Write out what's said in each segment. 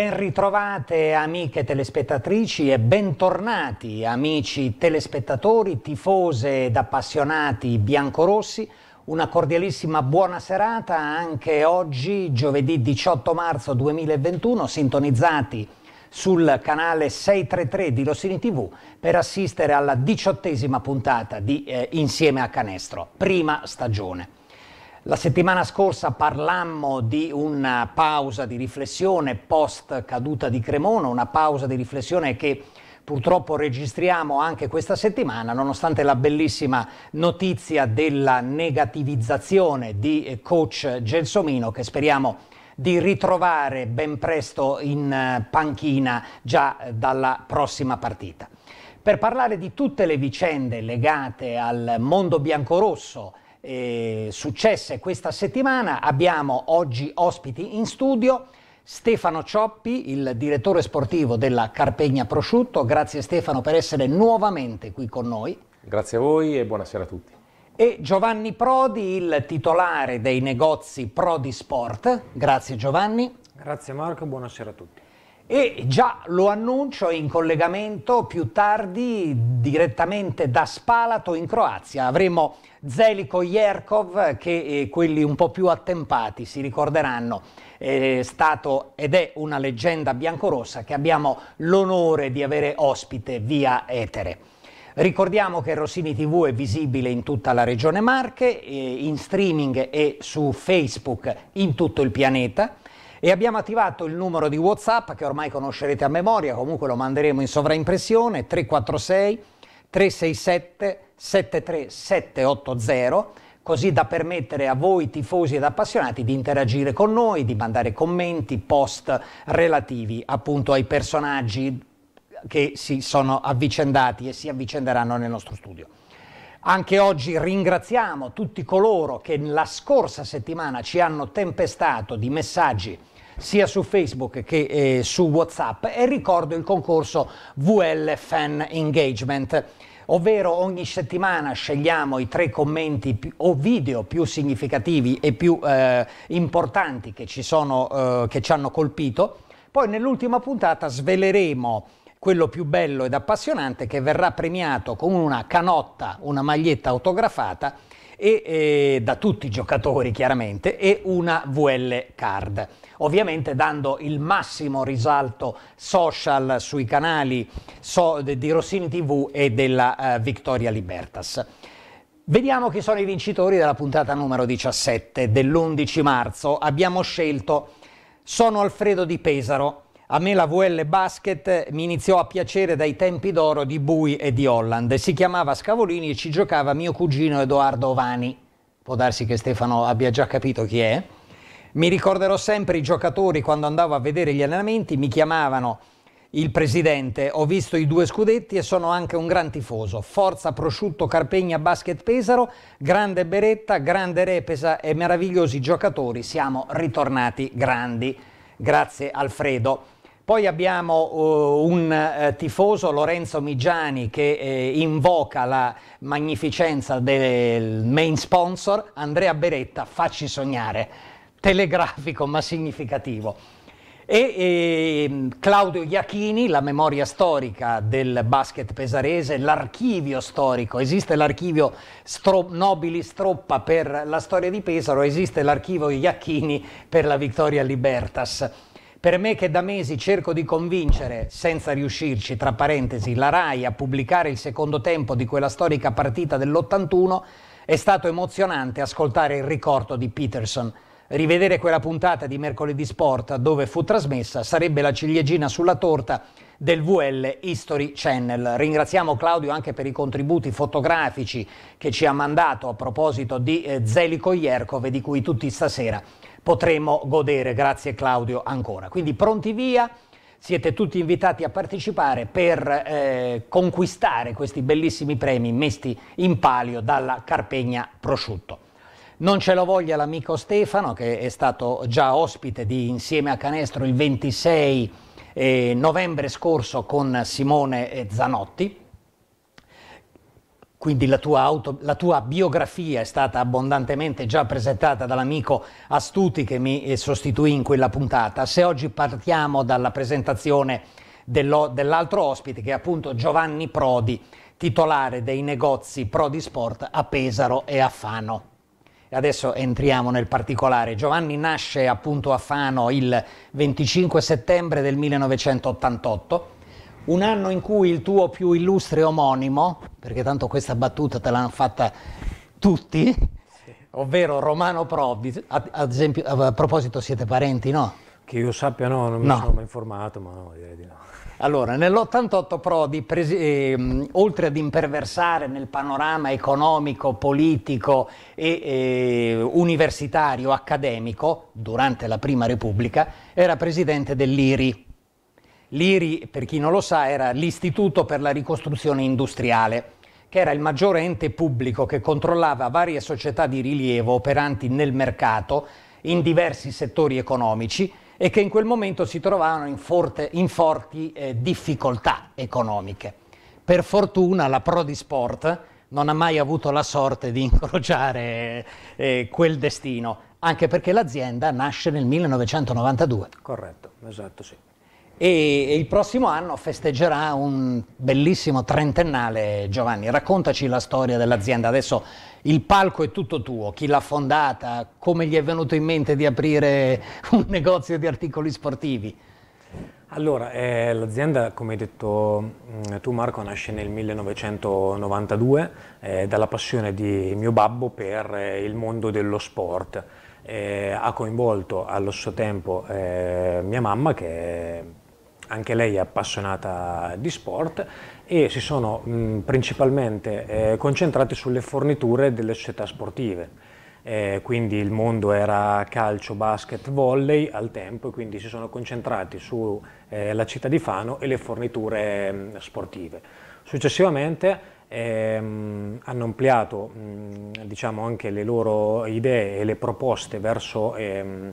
Ben ritrovate amiche telespettatrici e bentornati amici telespettatori, tifose ed appassionati biancorossi. Una cordialissima buona serata anche oggi, giovedì 18 marzo 2021, sintonizzati sul canale 633 di Rossini TV per assistere alla diciottesima puntata di eh, Insieme a Canestro, prima stagione. La settimana scorsa parlammo di una pausa di riflessione post caduta di Cremona, una pausa di riflessione che purtroppo registriamo anche questa settimana, nonostante la bellissima notizia della negativizzazione di eh, coach Gelsomino che speriamo di ritrovare ben presto in eh, panchina già eh, dalla prossima partita. Per parlare di tutte le vicende legate al mondo biancorosso, eh, successe questa settimana. Abbiamo oggi ospiti in studio Stefano Cioppi, il direttore sportivo della Carpegna Prosciutto. Grazie Stefano per essere nuovamente qui con noi. Grazie a voi e buonasera a tutti. E Giovanni Prodi, il titolare dei negozi Prodi Sport. Grazie Giovanni. Grazie Marco, buonasera a tutti. E già lo annuncio in collegamento più tardi direttamente da Spalato in Croazia. Avremo Zeliko Jerkov che eh, quelli un po' più attempati si ricorderanno è stato ed è una leggenda biancorossa che abbiamo l'onore di avere ospite via etere. Ricordiamo che Rossini TV è visibile in tutta la regione Marche, eh, in streaming e su Facebook in tutto il pianeta e abbiamo attivato il numero di WhatsApp che ormai conoscerete a memoria, comunque lo manderemo in sovraimpressione 346 367 73780 così da permettere a voi tifosi ed appassionati di interagire con noi, di mandare commenti, post relativi appunto ai personaggi che si sono avvicendati e si avvicenderanno nel nostro studio. Anche oggi ringraziamo tutti coloro che la scorsa settimana ci hanno tempestato di messaggi sia su Facebook che eh, su WhatsApp e ricordo il concorso VL Fan Engagement ovvero ogni settimana scegliamo i tre commenti più, o video più significativi e più eh, importanti che ci, sono, eh, che ci hanno colpito. Poi nell'ultima puntata sveleremo quello più bello ed appassionante che verrà premiato con una canotta, una maglietta autografata e, eh, da tutti i giocatori chiaramente e una VL card ovviamente dando il massimo risalto social sui canali so di Rossini TV e della eh, Victoria Libertas. Vediamo chi sono i vincitori della puntata numero 17 dell'11 marzo. Abbiamo scelto Sono Alfredo di Pesaro. A me la VL Basket mi iniziò a piacere dai tempi d'oro di Bui e di Holland. Si chiamava Scavolini e ci giocava mio cugino Edoardo Ovani. Può darsi che Stefano abbia già capito chi è. Mi ricorderò sempre i giocatori quando andavo a vedere gli allenamenti, mi chiamavano il presidente, ho visto i due scudetti e sono anche un gran tifoso. Forza Prosciutto Carpegna Basket Pesaro, grande Beretta, grande Repesa e meravigliosi giocatori, siamo ritornati grandi. Grazie Alfredo. Poi abbiamo uh, un uh, tifoso, Lorenzo Migiani, che eh, invoca la magnificenza del main sponsor, Andrea Beretta, facci sognare telegrafico ma significativo. E, e, ehm, Claudio Iachini, la memoria storica del basket pesarese, l'archivio storico, esiste l'archivio Stro- Nobili Stroppa per la storia di Pesaro, esiste l'archivio Iachini per la vittoria Libertas. Per me che da mesi cerco di convincere, senza riuscirci, tra parentesi, la RAI a pubblicare il secondo tempo di quella storica partita dell'81, è stato emozionante ascoltare il ricordo di Peterson Rivedere quella puntata di mercoledì sport dove fu trasmessa sarebbe la ciliegina sulla torta del VL History Channel. Ringraziamo Claudio anche per i contributi fotografici che ci ha mandato a proposito di eh, Zelico Ierkov di cui tutti stasera potremo godere. Grazie Claudio ancora. Quindi pronti via siete tutti invitati a partecipare per eh, conquistare questi bellissimi premi messi in palio dalla Carpegna Prosciutto. Non ce lo voglia l'amico Stefano che è stato già ospite di Insieme a Canestro il 26 eh, novembre scorso con Simone eh, Zanotti. Quindi la tua, auto, la tua, biografia è stata abbondantemente già presentata dall'amico Astuti che mi eh, sostituì in quella puntata. Se oggi partiamo dalla presentazione dell'altro ospite che è appunto Giovanni Prodi, titolare dei negozi Prodi Sport a Pesaro e a Fano. Adesso entriamo nel particolare. Giovanni nasce appunto a Fano il 25 settembre del 1988, un anno in cui il tuo più illustre omonimo, perché tanto questa battuta te l'hanno fatta tutti, ovvero Romano Provi, ad esempio, a proposito siete parenti, no? Che io sappia no, non mi no. sono mai informato, ma no, direi di no. Allora, nell'88 Prodi, eh, oltre ad imperversare nel panorama economico, politico e eh, universitario, accademico, durante la Prima Repubblica, era presidente dell'IRI. L'IRI, per chi non lo sa, era l'Istituto per la ricostruzione industriale, che era il maggiore ente pubblico che controllava varie società di rilievo operanti nel mercato in diversi settori economici e che in quel momento si trovavano in, forte, in forti eh, difficoltà economiche. Per fortuna la Prodi Sport non ha mai avuto la sorte di incrociare eh, quel destino, anche perché l'azienda nasce nel 1992. Corretto, esatto, sì. E il prossimo anno festeggerà un bellissimo trentennale, Giovanni. Raccontaci la storia dell'azienda. Adesso il palco è tutto tuo, chi l'ha fondata, come gli è venuto in mente di aprire un negozio di articoli sportivi? Allora, eh, l'azienda, come hai detto mm, tu Marco, nasce nel 1992 eh, dalla passione di mio babbo per eh, il mondo dello sport. Eh, ha coinvolto allo stesso tempo eh, mia mamma che anche lei è appassionata di sport e si sono mh, principalmente eh, concentrati sulle forniture delle società sportive. Eh, quindi il mondo era calcio, basket, volley al tempo e quindi si sono concentrati sulla eh, città di Fano e le forniture mh, sportive. Successivamente Ehm, hanno ampliato mh, diciamo anche le loro idee e le proposte verso ehm,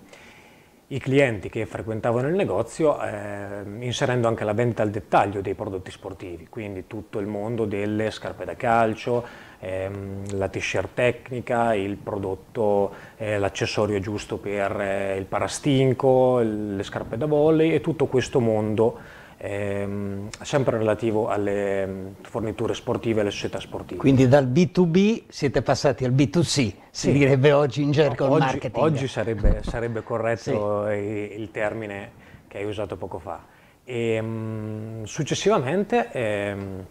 i clienti che frequentavano il negozio eh, inserendo anche la vendita al dettaglio dei prodotti sportivi, quindi tutto il mondo delle scarpe da calcio, ehm, la t-shirt tecnica, il prodotto, eh, l'accessorio giusto per eh, il parastinco, le scarpe da volley e tutto questo mondo ehm, sempre relativo alle ehm, forniture sportive e alle società sportive. Quindi dal B2B siete passati al B2C, si direbbe oggi in gergo no, oggi, marketing. Oggi sarebbe, sarebbe corretto sì. il termine che hai usato poco fa. E, ehm, successivamente, ehm,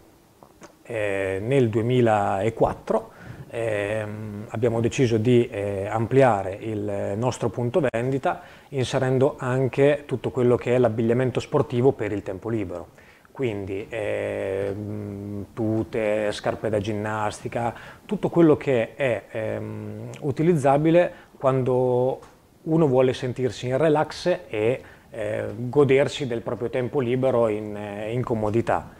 eh, nel 2004, eh, abbiamo deciso di eh, ampliare il nostro punto vendita inserendo anche tutto quello che è l'abbigliamento sportivo per il tempo libero quindi eh, tute, scarpe da ginnastica, tutto quello che è ehm, utilizzabile quando uno vuole sentirsi in relax e eh, godersi del proprio tempo libero in, eh, in comodità.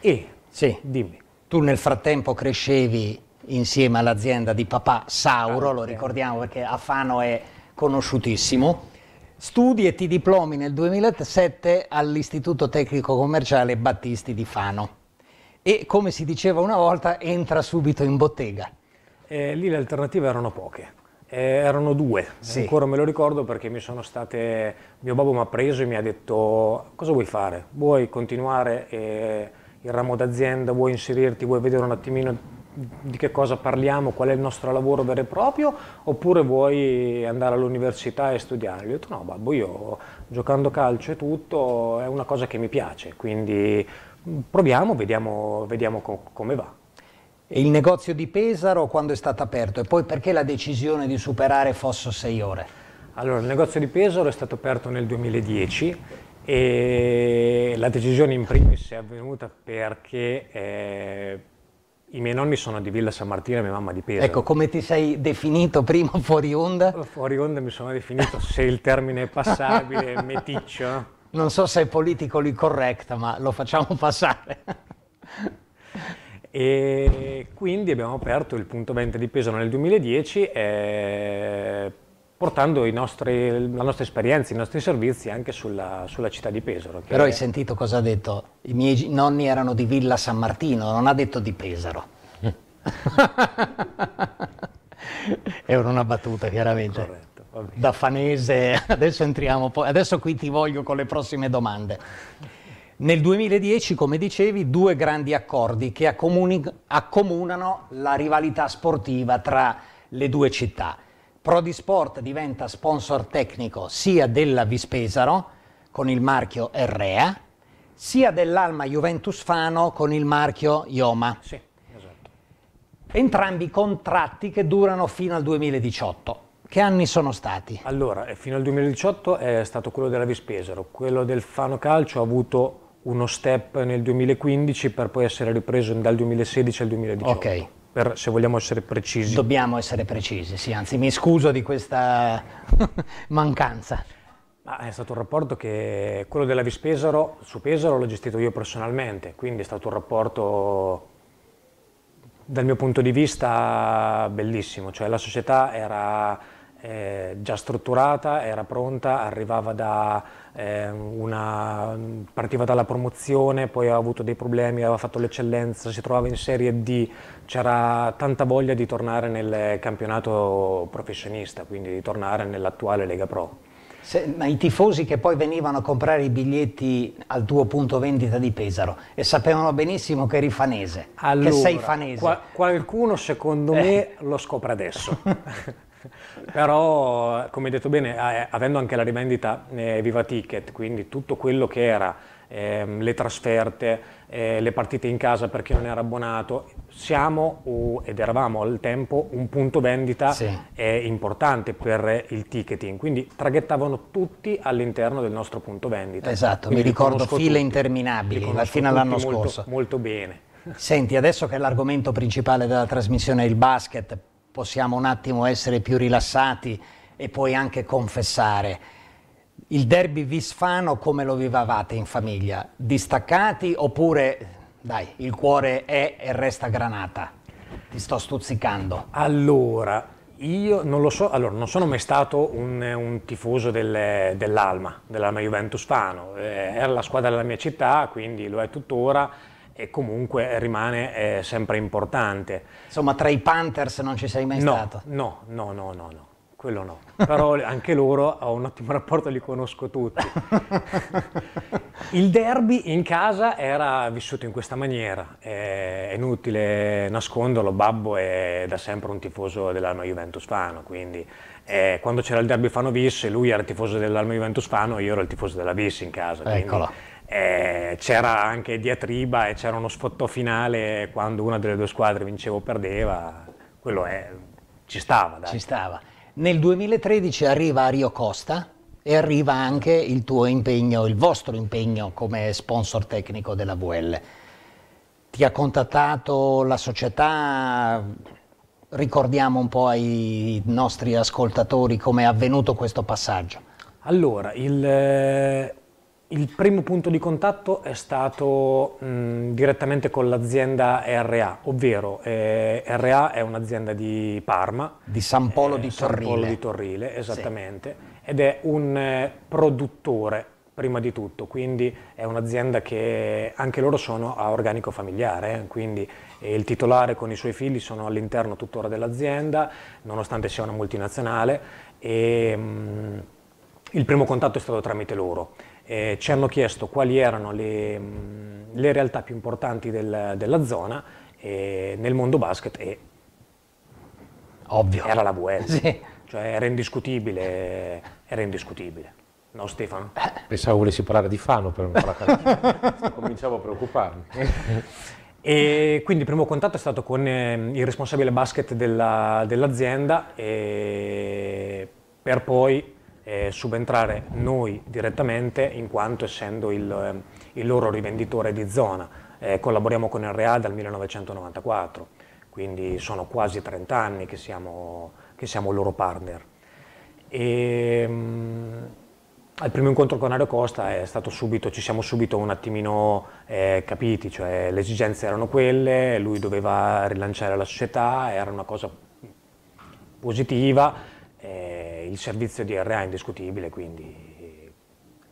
E, sì. dimmi. Tu nel frattempo crescevi insieme all'azienda di papà Sauro, lo ricordiamo perché a Fano è conosciutissimo. Studi e ti diplomi nel 2007 all'Istituto Tecnico Commerciale Battisti di Fano e come si diceva una volta entra subito in bottega. Eh, lì le alternative erano poche. Eh, erano due, sì. ancora me lo ricordo perché mi sono state, mio babbo mi ha preso e mi ha detto cosa vuoi fare? Vuoi continuare eh, il ramo d'azienda, vuoi inserirti, vuoi vedere un attimino di che cosa parliamo, qual è il nostro lavoro vero e proprio, oppure vuoi andare all'università e studiare? Io ho detto no, babbo, io giocando calcio e tutto è una cosa che mi piace, quindi proviamo, vediamo, vediamo co come va. E il negozio di Pesaro quando è stato aperto e poi perché la decisione di superare Fosso 6 ore? Allora, il negozio di Pesaro è stato aperto nel 2010 e la decisione in primis è avvenuta perché... Eh, i miei nonni sono di Villa San Martino e mia mamma di Pesaro. Ecco, come ti sei definito prima fuori onda? Fuori onda mi sono definito, se il termine è passabile, meticcio. Non so se è lì corretta, ma lo facciamo passare. e quindi abbiamo aperto il punto vendita di Pesaro nel 2010 e eh, portando nostri, la nostra esperienza, i nostri servizi anche sulla, sulla città di Pesaro. Però hai è... sentito cosa ha detto? I miei nonni erano di Villa San Martino, non ha detto di Pesaro. È mm. una battuta chiaramente. Corretto da fanese, adesso entriamo, poi. adesso qui ti voglio con le prossime domande. Nel 2010, come dicevi, due grandi accordi che accomuni, accomunano la rivalità sportiva tra le due città. Prodi Sport diventa sponsor tecnico sia della Vispesaro con il marchio Errea, sia dell'Alma Juventus Fano con il marchio Ioma. Sì, esatto. Entrambi contratti che durano fino al 2018. Che anni sono stati? Allora, eh, fino al 2018 è stato quello della Vispesaro, quello del Fano Calcio ha avuto uno step nel 2015 per poi essere ripreso dal 2016 al 2018. Ok. Per, se vogliamo essere precisi. Dobbiamo essere precisi, sì, anzi mi scuso di questa mancanza. Ma è stato un rapporto che quello della Vispesaro su Pesaro l'ho gestito io personalmente, quindi è stato un rapporto dal mio punto di vista bellissimo, cioè la società era eh, già strutturata, era pronta, arrivava da eh, una, partiva dalla promozione, poi aveva avuto dei problemi, aveva fatto l'eccellenza, si trovava in Serie D, c'era tanta voglia di tornare nel campionato professionista, quindi di tornare nell'attuale Lega Pro. Se, ma i tifosi che poi venivano a comprare i biglietti al tuo punto vendita di Pesaro e sapevano benissimo che eri fanese, allora, che sei fanese. Qua, qualcuno secondo me eh. lo scopre adesso. Però, come hai detto bene, eh, avendo anche la rivendita eh, Viva Ticket, quindi tutto quello che era eh, le trasferte, eh, le partite in casa per chi non era abbonato, siamo uh, ed eravamo al tempo un punto vendita sì. importante per il ticketing, quindi traghettavano tutti all'interno del nostro punto vendita. Esatto, quindi mi ricordo file tutti, interminabili, fino all'anno scorso. Molto, molto bene. Senti, adesso che l'argomento principale della trasmissione è il basket, possiamo un attimo essere più rilassati e poi anche confessare. Il derby visfano come lo vivavate in famiglia? Distaccati oppure, dai, il cuore è e resta granata? Ti sto stuzzicando. Allora, io non lo so, allora, non sono mai stato un, un tifoso del, dell'Alma, dell'Alma Juventus Fano, eh, era la squadra della mia città, quindi lo è tuttora, e comunque rimane eh, sempre importante. Insomma, tra i Panthers non ci sei mai no, stato? No, no, no, no, no, quello no. Però anche loro ho un ottimo rapporto, li conosco tutti. Il derby in casa era vissuto in questa maniera, è inutile nasconderlo, Babbo è da sempre un tifoso dell'Alma Juventus Fano, quindi eh, quando c'era il derby Fano-Vis, lui era il tifoso dell'Alma Juventus Fano, io ero il tifoso della Vis in casa. Eccolo. Quindi, eh, c'era anche diatriba e c'era uno sfotto finale quando una delle due squadre vinceva o perdeva, quello è, ci stava. Dai. Ci stava. Nel 2013 arriva Rio Costa e arriva anche il tuo impegno, il vostro impegno come sponsor tecnico della VL. Ti ha contattato la società, ricordiamo un po' ai nostri ascoltatori come è avvenuto questo passaggio. Allora, il, eh, il primo punto di contatto è stato mh, direttamente con l'azienda RA, ovvero eh, RA è un'azienda di Parma. Di San Polo eh, di San Torrile. San Polo di Torrile, esattamente, sì. ed è un eh, produttore prima di tutto, quindi è un'azienda che anche loro sono a organico familiare, eh. quindi eh, il titolare con i suoi figli sono all'interno tuttora dell'azienda, nonostante sia una multinazionale, e mh, il primo contatto è stato tramite loro eh, ci hanno chiesto quali erano le, mm, le realtà più importanti del, della zona eh, nel mondo basket e Ovvio. era la VL, sì. cioè era indiscutibile, era indiscutibile. No Stefano? Eh. Pensavo volessi parlare di Fano per non parlare Cominciavo a preoccuparmi. E quindi il primo contatto è stato con eh, il responsabile basket dell'azienda dell per poi eh, subentrare noi direttamente in quanto essendo il, eh, il loro rivenditore di zona. Eh, collaboriamo con il Real dal 1994, quindi sono quasi 30 anni che siamo, che siamo loro partner. E, ehm, mh, al primo incontro con Ario Costa subito, ci siamo subito un attimino eh, capiti, cioè le esigenze erano quelle, lui doveva rilanciare la società, era una cosa positiva, eh, il servizio di RA è indiscutibile, quindi eh,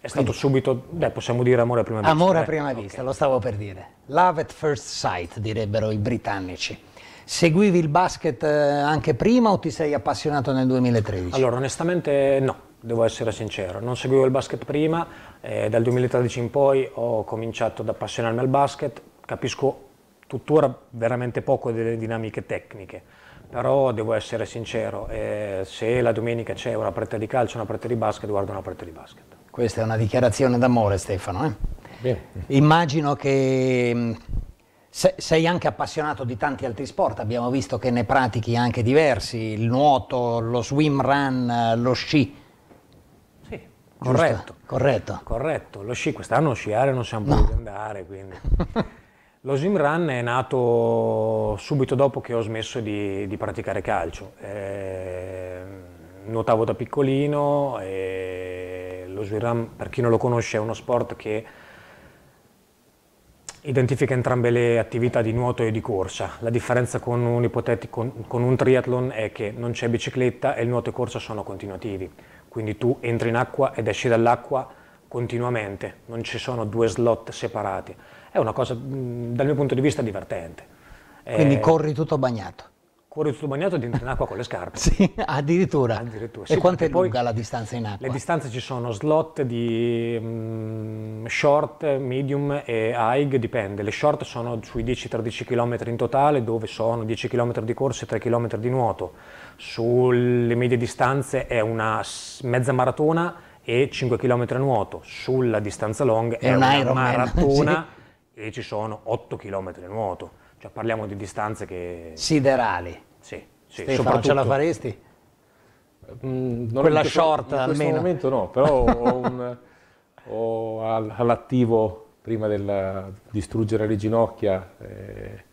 è stato quindi, subito, beh, possiamo dire amore a prima vista. Amore a eh, prima vista, okay. lo stavo per dire. Love at first sight, direbbero i britannici. Seguivi il basket eh, anche prima o ti sei appassionato nel 2013? Allora, onestamente no, devo essere sincero. Non seguivo il basket prima, eh, dal 2013 in poi ho cominciato ad appassionarmi al basket, capisco tuttora veramente poco delle dinamiche tecniche però devo essere sincero, eh, se la domenica c'è una partita di calcio, una partita di basket, guardo una partita di basket. Questa è una dichiarazione d'amore Stefano. Eh? Bene. Immagino che mm, se, sei anche appassionato di tanti altri sport, abbiamo visto che ne pratichi anche diversi, il nuoto, lo swim run, lo sci. Sì, corretto. Corretto. corretto. corretto. Lo sci, quest'anno sciare non siamo no. potuti andare, quindi... Lo Run è nato subito dopo che ho smesso di, di praticare calcio. Eh, nuotavo da piccolino e lo Run, per chi non lo conosce, è uno sport che identifica entrambe le attività di nuoto e di corsa. La differenza con un, ipotetico, con un triathlon è che non c'è bicicletta e il nuoto e corsa sono continuativi. Quindi tu entri in acqua ed esci dall'acqua continuamente, non ci sono due slot separati è una cosa mm, dal mio punto di vista divertente. Quindi eh, corri tutto bagnato? Corri tutto bagnato e dentro in acqua con le scarpe. sì, addirittura. addirittura. Sì, e quanto è lunga la distanza in acqua? Le distanze ci sono slot di mh, mm, short, medium e high, dipende. Le short sono sui 10-13 km in totale, dove sono 10 km di corsa e 3 km di nuoto. Sulle medie distanze è una mezza maratona e 5 km a nuoto, sulla distanza long è, è un una Iron maratona e ci sono 8 km nuoto, cioè parliamo di distanze che... Siderali. Sì, sì Stefano, soprattutto... ce la faresti? Mm, Quella short almeno. In questo momento no, però ho, un, ho all'attivo, prima di distruggere le ginocchia, eh,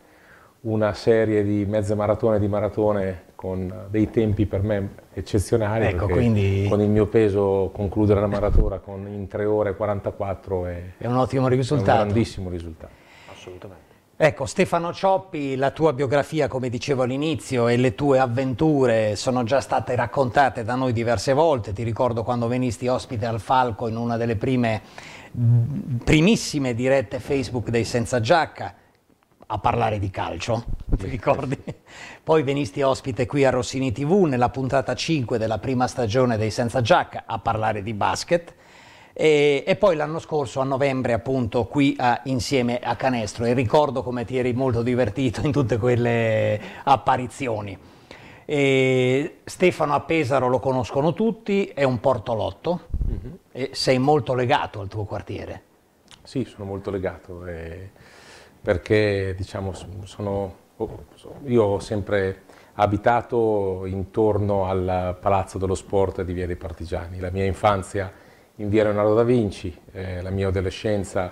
una serie di mezze maratone e di maratone con dei tempi per me eccezionali. Ecco, quindi... Con il mio peso concludere la maratona con, in 3 ore e 44 è, è, un ottimo risultato. È un grandissimo risultato. Assolutamente. Ecco, Stefano Cioppi, la tua biografia, come dicevo all'inizio, e le tue avventure sono già state raccontate da noi diverse volte. Ti ricordo quando venisti ospite al Falco in una delle prime, primissime dirette Facebook dei Senza Giacca a parlare di calcio, ti ricordi? Poi venisti ospite qui a Rossini TV nella puntata 5 della prima stagione dei Senza Giacca a parlare di basket. E, e, poi l'anno scorso a novembre appunto qui a, insieme a Canestro e ricordo come ti eri molto divertito in tutte quelle apparizioni. E Stefano a Pesaro lo conoscono tutti, è un portolotto mm-hmm. e sei molto legato al tuo quartiere. Sì, sono molto legato. E perché diciamo, sono, oh, io ho sempre abitato intorno al Palazzo dello Sport di Via dei Partigiani, la mia infanzia in Via Leonardo da Vinci, eh, la mia adolescenza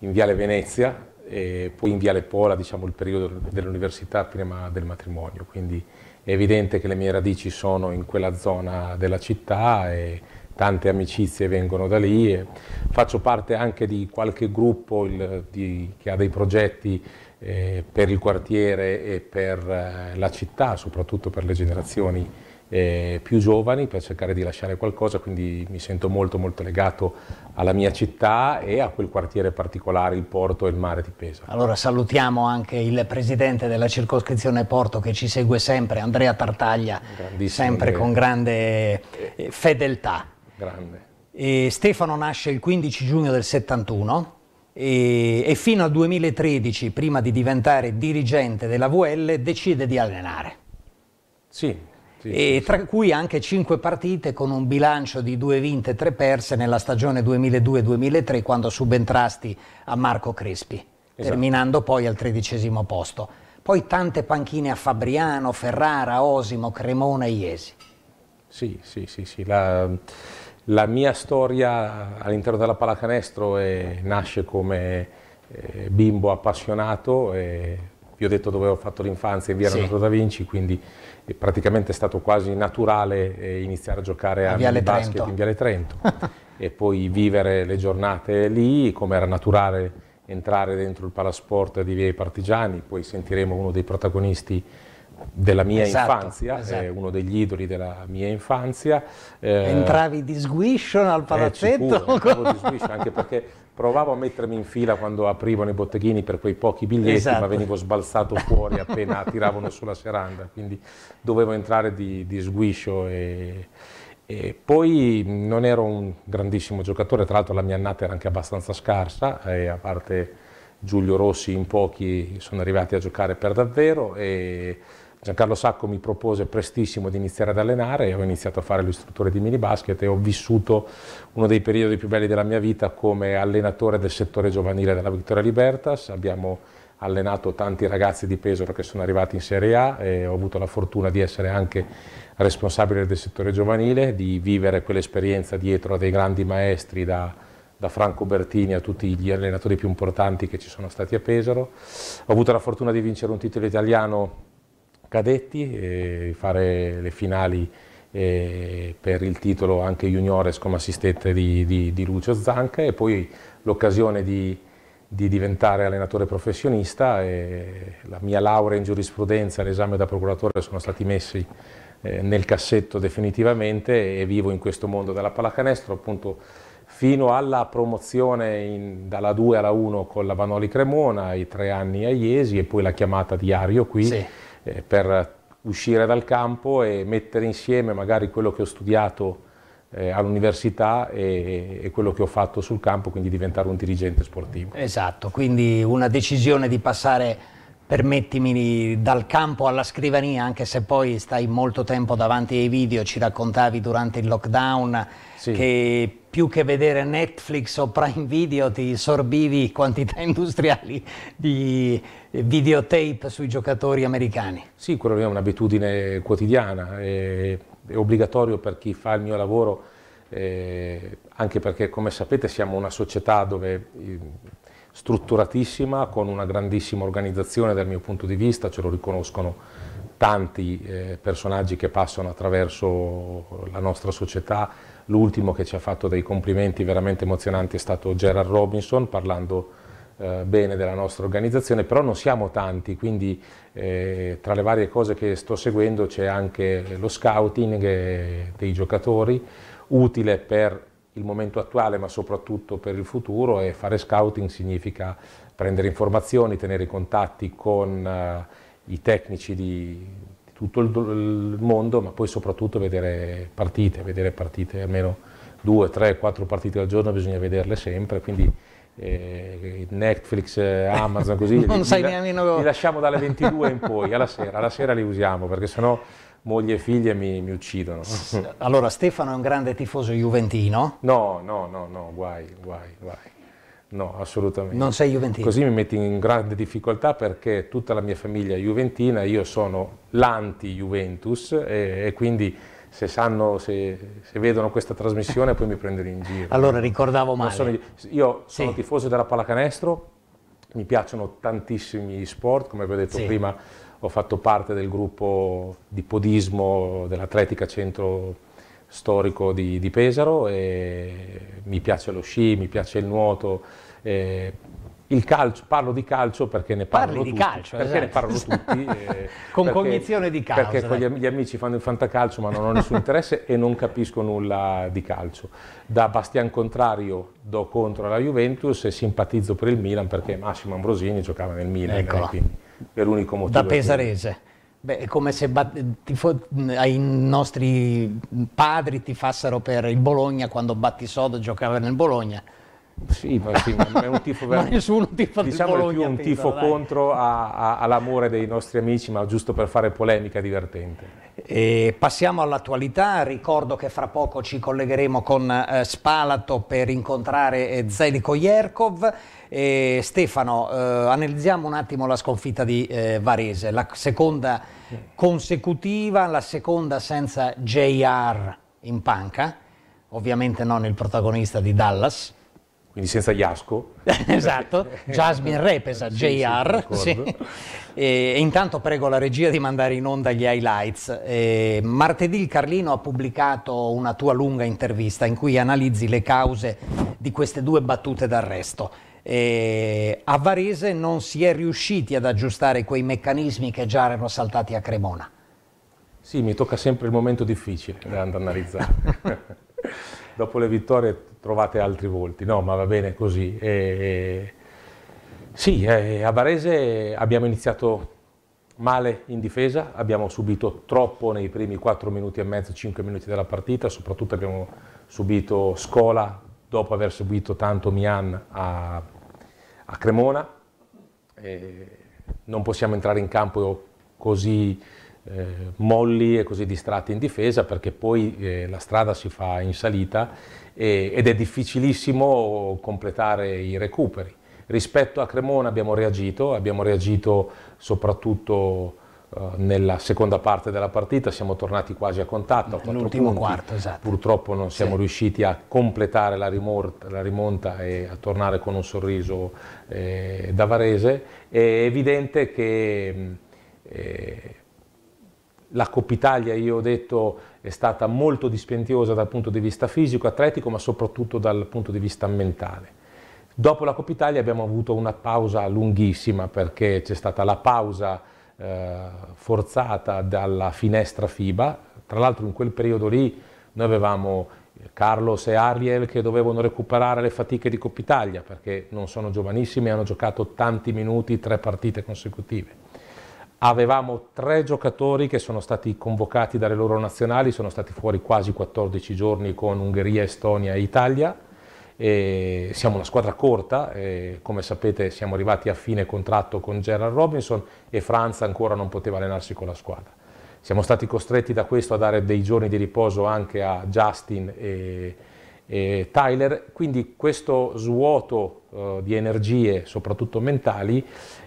in Viale Venezia e poi in Viale Pola, diciamo il periodo dell'università prima del matrimonio, quindi è evidente che le mie radici sono in quella zona della città e tante amicizie vengono da lì. faccio parte anche di qualche gruppo il, di, che ha dei progetti eh, per il quartiere e per eh, la città, soprattutto per le generazioni eh, più giovani, per cercare di lasciare qualcosa, quindi mi sento molto molto legato alla mia città e a quel quartiere particolare, il porto e il mare di Pesaro. Allora salutiamo anche il presidente della circoscrizione Porto che ci segue sempre, Andrea Tartaglia, sempre con grande eh, fedeltà. Grande. E Stefano nasce il 15 giugno del 71 e, e, fino al 2013, prima di diventare dirigente della VL, decide di allenare. Sì. sì, sì tra sì. cui anche 5 partite con un bilancio di 2 vinte e 3 perse nella stagione 2002-2003 quando subentrasti a Marco Crespi, esatto. terminando poi al tredicesimo posto. Poi tante panchine a Fabriano, Ferrara, Osimo, Cremona e Iesi. Sì, sì, sì, sì. La la mia storia all'interno della pallacanestro è, eh, nasce come eh, bimbo appassionato, e, vi ho detto dove ho fatto l'infanzia in via Leonardo da Vinci, quindi è eh, praticamente è stato quasi naturale eh, iniziare a giocare a, a basket in Viale Trento e poi vivere le giornate lì, come era naturale entrare dentro il palasport di Via i Partigiani, poi sentiremo uno dei protagonisti della mia esatto, infanzia, esatto. è uno degli idoli della mia infanzia. Eh, Entravi di sguiscio al eh, palazzetto? Eh, sicuro, di sguiscio anche perché provavo a mettermi in fila quando aprivano i botteghini per quei pochi biglietti, esatto. ma venivo sbalzato fuori appena tiravano sulla seranda, quindi dovevo entrare di, di sguiscio e, e poi non ero un grandissimo giocatore, tra l'altro la mia annata era anche abbastanza scarsa, eh, a parte Giulio Rossi in pochi sono arrivati a giocare per davvero e Giancarlo Sacco mi propose prestissimo di iniziare ad allenare e ho iniziato a fare l'istruttore di mini basket e ho vissuto uno dei periodi più belli della mia vita come allenatore del settore giovanile della Vittoria Libertas. Abbiamo allenato tanti ragazzi di Pesaro che sono arrivati in Serie A e ho avuto la fortuna di essere anche responsabile del settore giovanile, di vivere quell'esperienza dietro a dei grandi maestri da, da Franco Bertini a tutti gli allenatori più importanti che ci sono stati a Pesaro. Ho avuto la fortuna di vincere un titolo italiano cadetti e fare le finali eh, per il titolo anche juniores come assistente di, di, di Lucio Zanca e poi l'occasione di, di, diventare allenatore professionista. la mia laurea in giurisprudenza e l'esame da procuratore sono stati messi eh, nel cassetto definitivamente e vivo in questo mondo della pallacanestro appunto fino alla promozione in, dalla 2 alla 1 con la Vanoli Cremona, i tre anni a Iesi e poi la chiamata di Ario qui. Sì eh, per uscire dal campo e mettere insieme magari quello che ho studiato eh, all'università e, e, quello che ho fatto sul campo, quindi diventare un dirigente sportivo. Esatto, quindi una decisione di passare, permettimi, dal campo alla scrivania, anche se poi stai molto tempo davanti ai video, ci raccontavi durante il lockdown sì. che più che vedere Netflix o Prime Video ti sorbivi quantità industriali di videotape sui giocatori americani. Sì, quella è un'abitudine quotidiana, è, è, obbligatorio per chi fa il mio lavoro, eh, anche perché come sapete siamo una società dove... Eh, strutturatissima, con una grandissima organizzazione dal mio punto di vista, ce lo riconoscono tanti eh, personaggi che passano attraverso la nostra società, L'ultimo che ci ha fatto dei complimenti veramente emozionanti è stato Gerard Robinson parlando eh, bene della nostra organizzazione, però non siamo tanti, quindi eh, tra le varie cose che sto seguendo c'è anche lo scouting eh, dei giocatori, utile per il momento attuale ma soprattutto per il futuro e fare scouting significa prendere informazioni, tenere contatti con eh, i tecnici di, tutto il, mondo, ma poi soprattutto vedere partite, vedere partite almeno due, tre, quattro partite al giorno bisogna vederle sempre, quindi eh, Netflix, eh, Amazon così, non li, sai nemmeno... li lasciamo dalle 22 in poi, alla sera, alla sera li usiamo perché sennò moglie e figlie mi, mi, uccidono. Allora Stefano è un grande tifoso juventino? No, no, no, no, guai, guai, guai. No, assolutamente. Non sei juventino. Così mi metti in grande difficoltà perché tutta la mia famiglia è juventina, io sono l'anti-Juventus e, e, quindi se, sanno, se, se vedono questa trasmissione poi mi prendono in giro. allora ricordavo male. Sono, io sono sì. tifoso della pallacanestro, mi piacciono tantissimi sport, come vi ho detto sì. prima ho fatto parte del gruppo di podismo dell'Atletica Centro storico di, di Pesaro, mi piace lo sci, mi piace il nuoto, eh, il calcio, parlo di calcio perché ne parlo Parli tutti, di calcio, perché esatto. ne parlo tutti. Eh, con perché, cognizione di calcio. Perché con gli, gli, amici fanno il fantacalcio ma non ho nessun interesse e non capisco nulla di calcio. Da Bastian Contrario do contro la Juventus e simpatizzo per il Milan perché Massimo Ambrosini giocava nel Milan. Eh, quindi, per l'unico motivo. Da pesarese. Beh, è come se ai nostri padri ti fassero per il Bologna quando Battisodo giocava nel Bologna. Sì, ma sì, è un tifo veramente. nessuno tifa diciamo del più un tifo penso, contro a, a, all'amore dei nostri amici, ma giusto per fare polemica divertente. E passiamo all'attualità, ricordo che fra poco ci collegheremo con eh, Spalato per incontrare eh, Zeliko Jerkov. E Stefano, eh, analizziamo un attimo la sconfitta di eh, Varese, la seconda consecutiva, la seconda senza JR in panca, ovviamente non il protagonista di Dallas quindi senza Iasco. esatto, Jasmine Repesa, JR. Sì, sì. E, e intanto prego la regia di mandare in onda gli highlights. E, martedì il Carlino ha pubblicato una tua lunga intervista in cui analizzi le cause di queste due battute d'arresto. E, a Varese non si è riusciti ad aggiustare quei meccanismi che già erano saltati a Cremona. Sì, mi tocca sempre il momento difficile da analizzare. dopo le vittorie trovate altri volti, no ma va bene così. E, sì, eh, a Varese abbiamo iniziato male in difesa, abbiamo subito troppo nei primi 4 minuti e mezzo, 5 minuti della partita, soprattutto abbiamo subito Scola dopo aver subito tanto Mian a, a Cremona. E non possiamo entrare in campo così eh, molli e così distratti in difesa perché poi eh, la strada si fa in salita e, ed è difficilissimo completare i recuperi. Rispetto a Cremona abbiamo reagito, abbiamo reagito soprattutto eh, nella seconda parte della partita, siamo tornati quasi a contatto. L'ultimo quarto, esatto. Purtroppo non siamo sì. riusciti a completare la, rimorta, la, rimonta e a tornare con un sorriso eh, da Varese. È evidente che mm, eh, la Coppa Italia, io ho detto, è stata molto dispendiosa dal punto di vista fisico, atletico, ma soprattutto dal punto di vista mentale. Dopo la Coppa Italia abbiamo avuto una pausa lunghissima perché c'è stata la pausa eh, forzata dalla finestra FIBA. Tra l'altro in quel periodo lì noi avevamo Carlos e Ariel che dovevano recuperare le fatiche di Coppa Italia perché non sono giovanissimi e hanno giocato tanti minuti, tre partite consecutive avevamo tre giocatori che sono stati convocati dalle loro nazionali, sono stati fuori quasi 14 giorni con Ungheria, Estonia e Italia. E siamo una squadra corta, come sapete siamo arrivati a fine contratto con Gerald Robinson e Franza ancora non poteva allenarsi con la squadra. Siamo stati costretti da questo a dare dei giorni di riposo anche a Justin e, eh, Tyler, quindi questo svuoto eh, di energie, soprattutto mentali,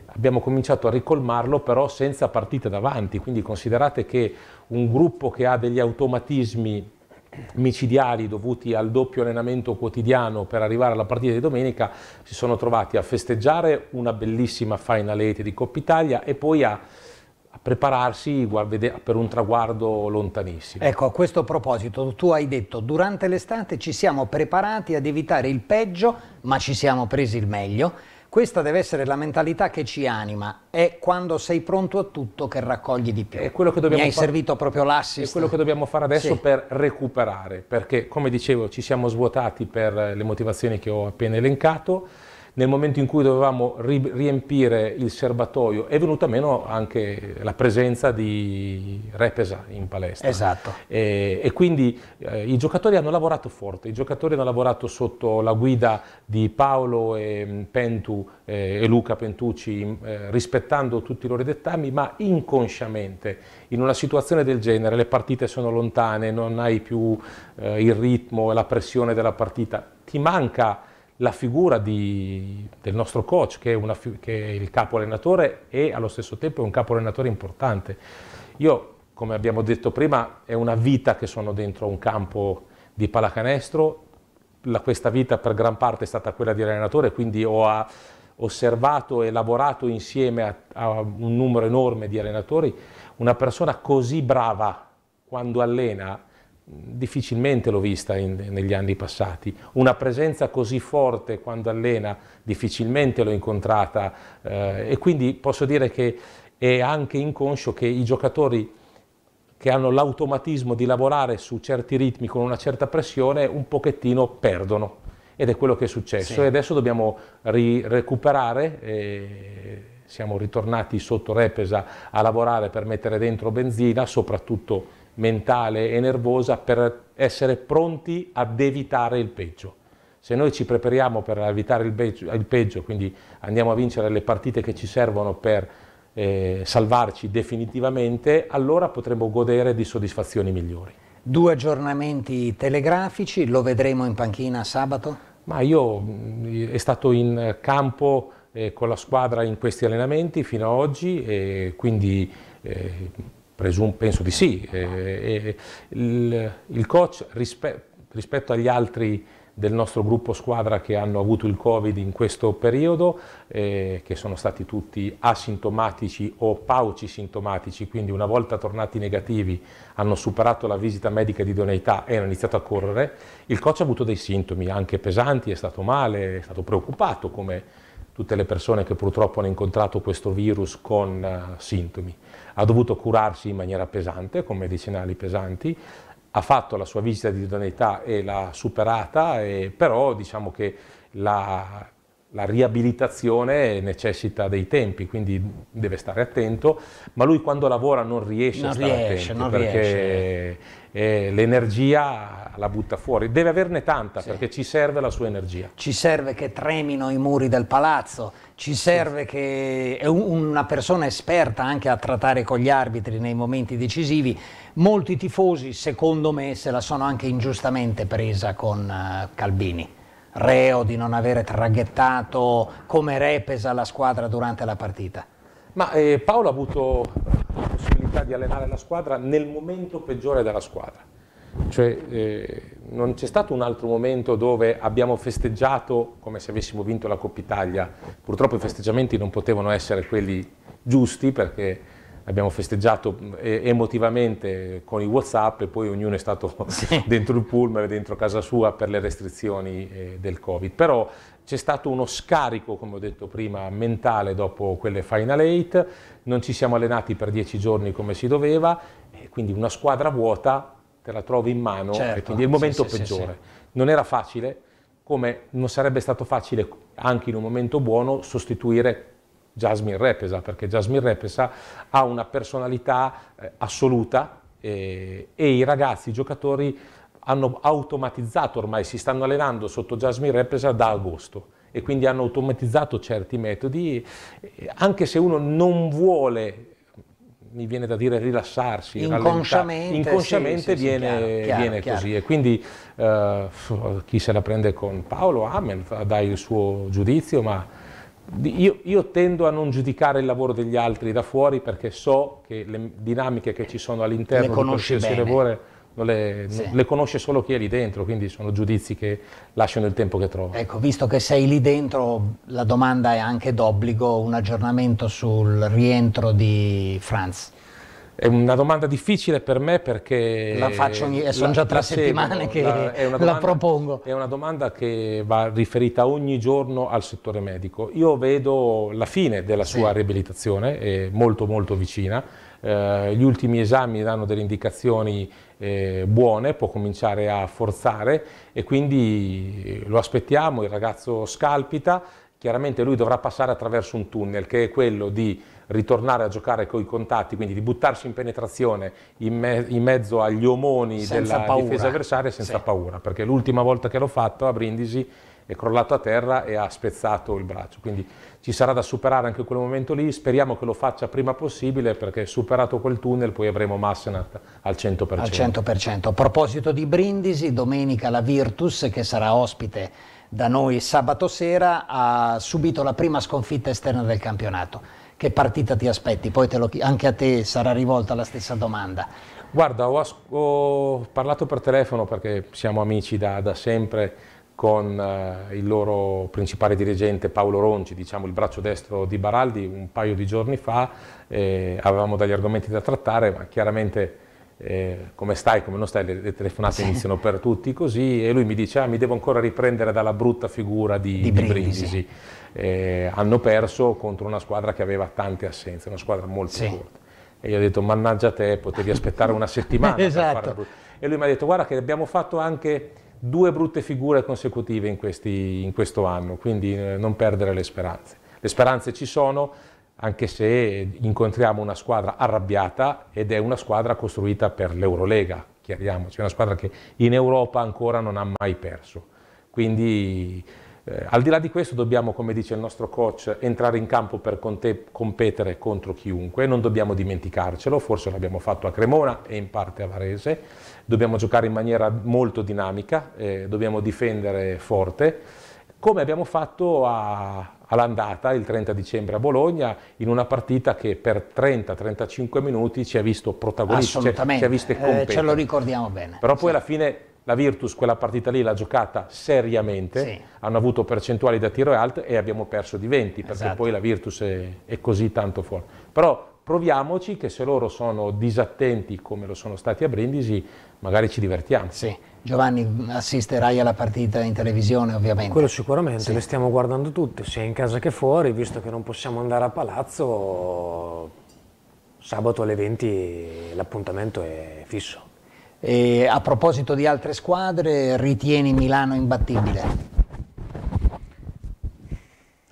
abbiamo cominciato a ricolmarlo però senza partite davanti, quindi considerate che un gruppo che ha degli automatismi micidiali dovuti al doppio allenamento quotidiano per arrivare alla partita di domenica si sono trovati a festeggiare una bellissima Final 8 di Coppa Italia e poi a a prepararsi per un traguardo lontanissimo. Ecco, a questo proposito, tu hai detto durante l'estate ci siamo preparati ad evitare il peggio, ma ci siamo presi il meglio. Questa deve essere la mentalità che ci anima, è quando sei pronto a tutto che raccogli di più. È quello che dobbiamo Mi hai far... servito proprio l'assist. È quello che dobbiamo fare adesso sì. per recuperare, perché come dicevo ci siamo svuotati per le motivazioni che ho appena elencato, nel momento in cui dovevamo ri riempire il serbatoio è venuta meno anche la presenza di Repesa in palestra. Esatto. E, e quindi eh, i giocatori hanno lavorato forte, i giocatori hanno lavorato sotto la guida di Paolo e, mm, Pentu, eh, e Luca Pentucci mm, eh, rispettando tutti i loro dettami, ma inconsciamente in una situazione del genere le partite sono lontane, non hai più eh, il ritmo e la pressione della partita, ti manca la figura di, del nostro coach, che è, una, che è, il capo allenatore e allo stesso tempo è un capo allenatore importante. Io, come abbiamo detto prima, è una vita che sono dentro un campo di pallacanestro, la, questa vita per gran parte è stata quella di allenatore, quindi ho a, ah, osservato e lavorato insieme a, a un numero enorme di allenatori, una persona così brava quando allena difficilmente l'ho vista in, negli anni passati. Una presenza così forte quando allena difficilmente l'ho incontrata eh, e quindi posso dire che è anche inconscio che i giocatori che hanno l'automatismo di lavorare su certi ritmi con una certa pressione un pochettino perdono ed è quello che è successo sì. e adesso dobbiamo recuperare e siamo ritornati sotto Repesa a lavorare per mettere dentro benzina soprattutto mentale e nervosa per essere pronti ad evitare il peggio. Se noi ci prepariamo per evitare il peggio, il peggio quindi andiamo a vincere le partite che ci servono per eh, salvarci definitivamente, allora potremo godere di soddisfazioni migliori. Due aggiornamenti telegrafici, lo vedremo in panchina sabato? Ma io mm, è stato in campo eh, con la squadra in questi allenamenti fino ad oggi e quindi eh, Presum, penso di sì. Eh, il, il, coach rispe, rispetto agli altri del nostro gruppo squadra che hanno avuto il Covid in questo periodo, eh, che sono stati tutti asintomatici o pauci sintomatici, quindi una volta tornati negativi hanno superato la visita medica di idoneità e hanno iniziato a correre, il coach ha avuto dei sintomi anche pesanti, è stato male, è stato preoccupato come tutte le persone che purtroppo hanno incontrato questo virus con uh, sintomi ha dovuto curarsi in maniera pesante, con medicinali pesanti, ha fatto la sua visita di idoneità e l'ha superata, e, però diciamo che la, la riabilitazione necessita dei tempi, quindi deve stare attento, ma lui quando lavora non riesce non a stare riesce, attento perché riesce eh, l'energia la butta fuori, deve averne tanta sì. perché ci serve la sua energia. Ci serve che tremino i muri del palazzo, ci serve sì. che è una persona esperta anche a trattare con gli arbitri nei momenti decisivi. Molti tifosi, secondo me, se la sono anche ingiustamente presa con eh, Calbini reo di non avere traghettato come Repesa la squadra durante la partita. Ma eh, Paolo ha avuto capacità di allenare la squadra nel momento peggiore della squadra. Cioè, eh, non c'è stato un altro momento dove abbiamo festeggiato come se avessimo vinto la Coppa Italia. Purtroppo i festeggiamenti non potevano essere quelli giusti perché abbiamo festeggiato mm, emotivamente con i whatsapp e poi ognuno è stato sì. dentro il pullman, dentro casa sua per le restrizioni eh, del covid. Però c'è stato uno scarico, come ho detto prima, mentale dopo quelle Final Eight, non ci siamo allenati per dieci giorni come si doveva, quindi una squadra vuota te la trovi in mano certo. e quindi è il momento sì, peggiore. Sì, non era facile, come non sarebbe stato facile anche in un momento buono sostituire Jasmine Repesa, esatto, perché Jasmine Repesa ha una personalità eh, assoluta e, eh, e i ragazzi, i giocatori hanno automatizzato ormai, si stanno allenando sotto Jasmine Repesa da agosto e quindi hanno automatizzato certi metodi, anche se uno non vuole mi viene da dire rilassarsi, inconsciamente, inconsciamente sì, viene, sì, sì, chiaro, viene chiaro, così e quindi eh, chi se la prende con Paolo, amen, dà il suo giudizio, ma io, io, tendo a non giudicare il lavoro degli altri da fuori perché so che le dinamiche che ci sono all'interno del processo di lavoro le, sì. le, conosce solo chi è lì dentro, quindi sono giudizi che lasciano il tempo che trova. Ecco, visto che sei lì dentro, la domanda è anche d'obbligo un aggiornamento sul rientro di Franz. È una domanda difficile per me perché... La faccio ogni... sono già tre settimane che la, domanda, la, propongo. È una domanda che va riferita ogni giorno al settore medico. Io vedo la fine della sua sì. riabilitazione, è molto molto vicina. Eh, gli ultimi esami danno delle indicazioni eh, buone, può cominciare a forzare e quindi eh, lo aspettiamo, il ragazzo scalpita. Chiaramente lui dovrà passare attraverso un tunnel che è quello di ritornare a giocare con i contatti, quindi di buttarsi in penetrazione in, me in mezzo agli omoni senza della paura. difesa avversaria senza sì. paura, perché l'ultima volta che l'ho fatto a Brindisi è crollato a terra e ha spezzato il braccio. Quindi ci sarà da superare anche quel momento lì. Speriamo che lo faccia prima possibile perché superato quel tunnel poi avremo Massenat al 100%. Al 100%. A proposito di Brindisi, domenica la Virtus che sarà ospite da noi sabato sera ha subito la prima sconfitta esterna del campionato che partita ti aspetti? Poi lo, anche a te sarà rivolta la stessa domanda. Guarda, ho, ho parlato per telefono perché siamo amici da, da sempre con eh, il loro principale dirigente Paolo Ronci, diciamo il braccio destro di Baraldi, un paio di giorni fa eh, avevamo degli argomenti da trattare, ma chiaramente eh, come stai, come non stai, le, le telefonate sì. iniziano per tutti così e lui mi dice ah, mi devo ancora riprendere dalla brutta figura di, di, di Brindisi. Brindisi eh, hanno perso contro una squadra che aveva tante assenze, una squadra molto sì. corta. E io ho detto, mannaggia te, potevi aspettare una settimana. esatto. E lui mi ha detto, guarda che abbiamo fatto anche due brutte figure consecutive in, questi, in questo anno, quindi eh, non perdere le speranze. Le speranze ci sono, anche se incontriamo una squadra arrabbiata ed è una squadra costruita per l'Eurolega, chiariamoci, una squadra che in Europa ancora non ha mai perso. Quindi eh, al di là di questo dobbiamo, come dice il nostro coach, entrare in campo per competere contro chiunque, non dobbiamo dimenticarcelo, forse l'abbiamo fatto a Cremona e in parte a Varese, dobbiamo giocare in maniera molto dinamica, eh, dobbiamo difendere forte, come abbiamo fatto a, all'andata il 30 dicembre a Bologna in una partita che per 30-35 minuti ci ha visto protagonisti, cioè, ci ha visto competere. Eh, ce lo ricordiamo bene. Però poi sì. alla fine la Virtus quella partita lì l'ha giocata seriamente, sì. hanno avuto percentuali da tiro alte e abbiamo perso di 20 perché esatto. poi la Virtus è, è, così tanto fuori. Però proviamoci che se loro sono disattenti come lo sono stati a Brindisi, magari ci divertiamo. Sì. Giovanni, assisterai alla partita in televisione ovviamente. Quello sicuramente, sì. le stiamo guardando tutte, sia in casa che fuori, visto che non possiamo andare a palazzo, sabato alle 20 l'appuntamento è fisso. E a proposito di altre squadre, ritieni Milano imbattibile?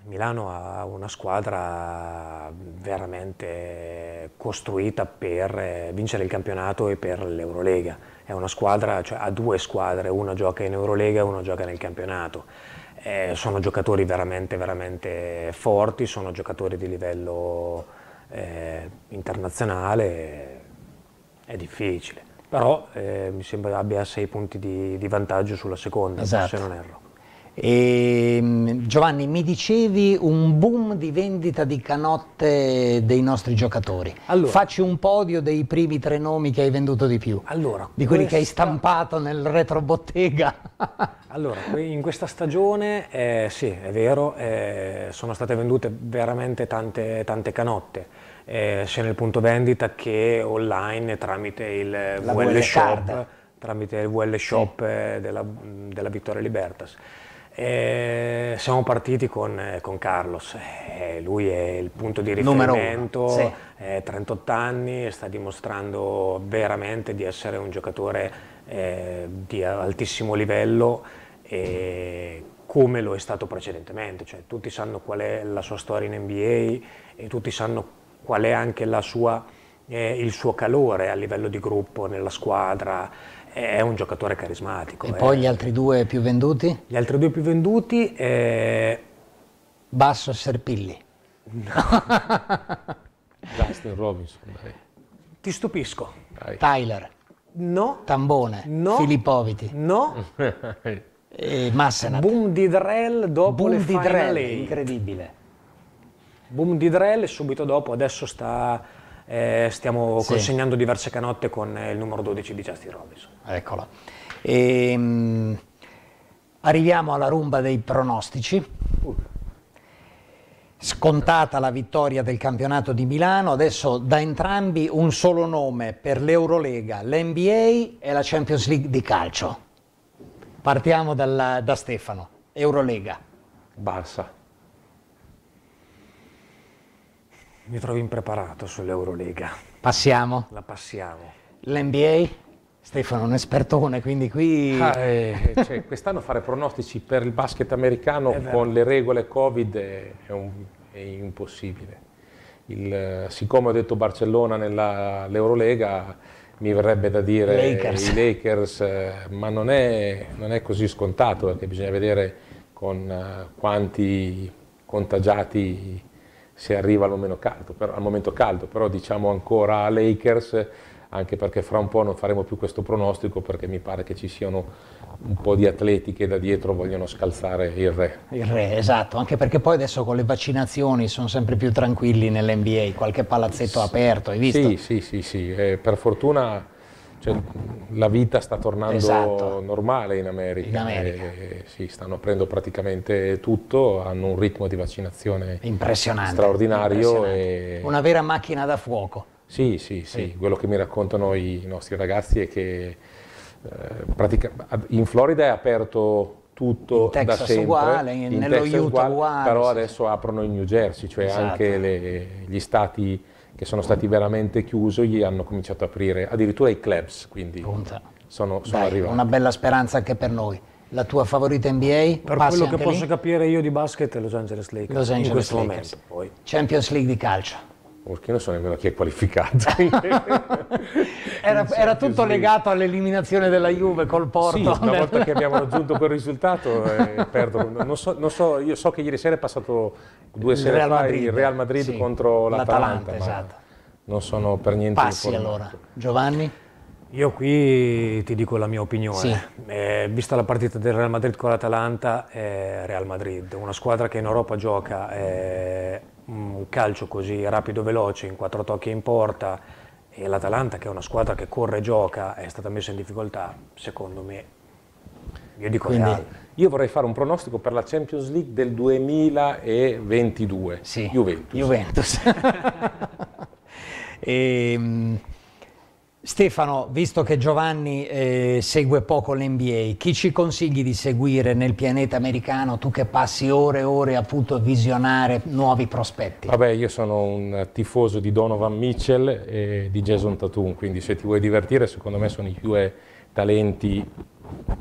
Milano ha una squadra veramente costruita per eh, vincere il campionato e per l'Eurolega. Cioè ha due squadre, una gioca in Eurolega e una gioca nel campionato. Eh, sono giocatori veramente, veramente forti, sono giocatori di livello eh, internazionale, è difficile però eh, mi sembra abbia sei punti di, di, vantaggio sulla seconda, esatto. se non erro. E, ehm, Giovanni, mi dicevi un boom di vendita di canotte dei nostri giocatori. Allora, Facci un podio dei primi tre nomi che hai venduto di più, allora, di quelli questa... che hai stampato nel retrobottega. allora, in questa stagione, eh, sì, è vero, eh, sono state vendute veramente tante, tante canotte eh, sia nel punto vendita che online tramite il La VL Shop, card. tramite il VL Shop sì. Eh, della, della, Vittoria Libertas. E eh, siamo partiti con, eh, con Carlos, eh, lui è il punto di riferimento, sì. 38 anni, sta dimostrando veramente di essere un giocatore eh, di altissimo livello come lo è stato precedentemente, cioè, tutti sanno qual è la sua storia in NBA e tutti sanno qual è anche sua, eh, il suo calore a livello di gruppo, nella squadra, è un giocatore carismatico. E eh. poi gli altri due più venduti? Gli altri due più venduti... è. Eh, Basso Serpilli. No. Dustin Robinson, dai. Ti stupisco. Dai. Tyler. No. Tambone. No. Filippoviti. No. e Massenat. Boom di Drell dopo Boom le di Drell, incredibile boom di Drell e subito dopo adesso sta, eh, stiamo sì. consegnando diverse canotte con eh, il numero 12 di Justin Robinson. Eccola. E, ehm, arriviamo alla rumba dei pronostici. Uh. Scontata la vittoria del campionato di Milano, adesso da entrambi un solo nome per l'Eurolega, l'NBA e la Champions League di calcio. Partiamo dalla, da Stefano, Eurolega. Barça. Mi trovo impreparato sull'Eurolega. Passiamo. La passiamo. L'NBA? Stefano è un espertone, quindi qui... Ah, eh, eh, cioè, quest'anno fare pronostici per il basket americano con le regole Covid è, un, è impossibile. Il, siccome ho detto Barcellona nell'Eurolega, mi verrebbe da dire Lakers. i Lakers, eh, ma non è, non è, così scontato perché bisogna vedere con eh, quanti contagiati se arriva al momento caldo, però, al momento caldo, però diciamo ancora Lakers anche perché fra un po' non faremo più questo pronostico perché mi pare che ci siano un po' di atleti che da dietro vogliono scalzare il re. Il re, esatto, anche perché poi adesso con le vaccinazioni sono sempre più tranquilli nell'NBA, qualche palazzetto sì, aperto, hai visto? Sì, sì, sì, sì. Eh, per fortuna cioè, la vita sta tornando esatto. normale in America. In America. E, eh, eh, sì, stanno aprendo praticamente tutto, hanno un ritmo di vaccinazione impressionante, straordinario. Impressionante. E... Una vera macchina da fuoco. Sì, sì, sì, sì, quello che mi raccontano i nostri ragazzi è che eh, in Florida è aperto tutto in Texas da sempre, uguale, in, in nello Texas Utah uguale, uguale però sì, adesso sì. aprono in New Jersey, cioè esatto. anche le, gli stati che sono stati veramente chiusi, gli hanno cominciato ad aprire addirittura i clubs, quindi Punta. sono, sono Dai, arrivati. Una bella speranza anche per noi. La tua favorita NBA? Per Passi quello che lì? posso capire io di basket è Los Angeles Lakers. Los Angeles in questo Lakers. momento. Poi. Champions League di calcio perché non so nemmeno chi è qualificato. era, era tutto legato all'eliminazione della Juve col Porto. Sì, una volta che abbiamo raggiunto quel risultato, eh, perdo. Non so, non so, io so che ieri sera è passato due sere fa Madrid, il Real Madrid sì, contro l'Atalanta. Esatto. Non sono per niente Passi informato. allora. Giovanni? Io qui ti dico la mia opinione. Sì. Eh, vista la partita del Real Madrid con l'Atalanta, eh, Real Madrid, una squadra che in Europa gioca... Eh, un calcio così rapido e veloce in quattro tocchi in porta e l'Atalanta che è una squadra che corre e gioca è stata messa in difficoltà secondo me io dico Quindi, io vorrei fare un pronostico per la Champions League del 2022 sì, Juventus, Juventus. e, ehm, Stefano, visto che Giovanni eh, segue poco l'NBA, chi ci consigli di seguire nel pianeta americano, tu che passi ore e ore appunto a visionare nuovi prospetti? Vabbè, io sono un tifoso di Donovan Mitchell e di Jason Tatum, quindi se ti vuoi divertire secondo me sono i due talenti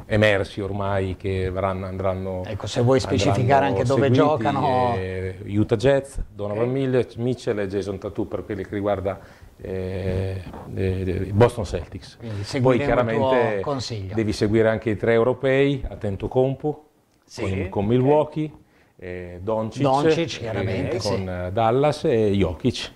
emersi ormai che verranno, andranno... Ecco, se vuoi specificare anche dove giocano... Eh, Utah Jets, Donovan okay. Mitchell e Jason Tatum per quelli che riguarda eh, eh, Boston Celtics. Poi chiaramente devi seguire anche i tre europei, Attento Compu, sì, con, con, Milwaukee, okay. eh, Doncic, Doncic eh, chiaramente, con sì. Dallas e Jokic.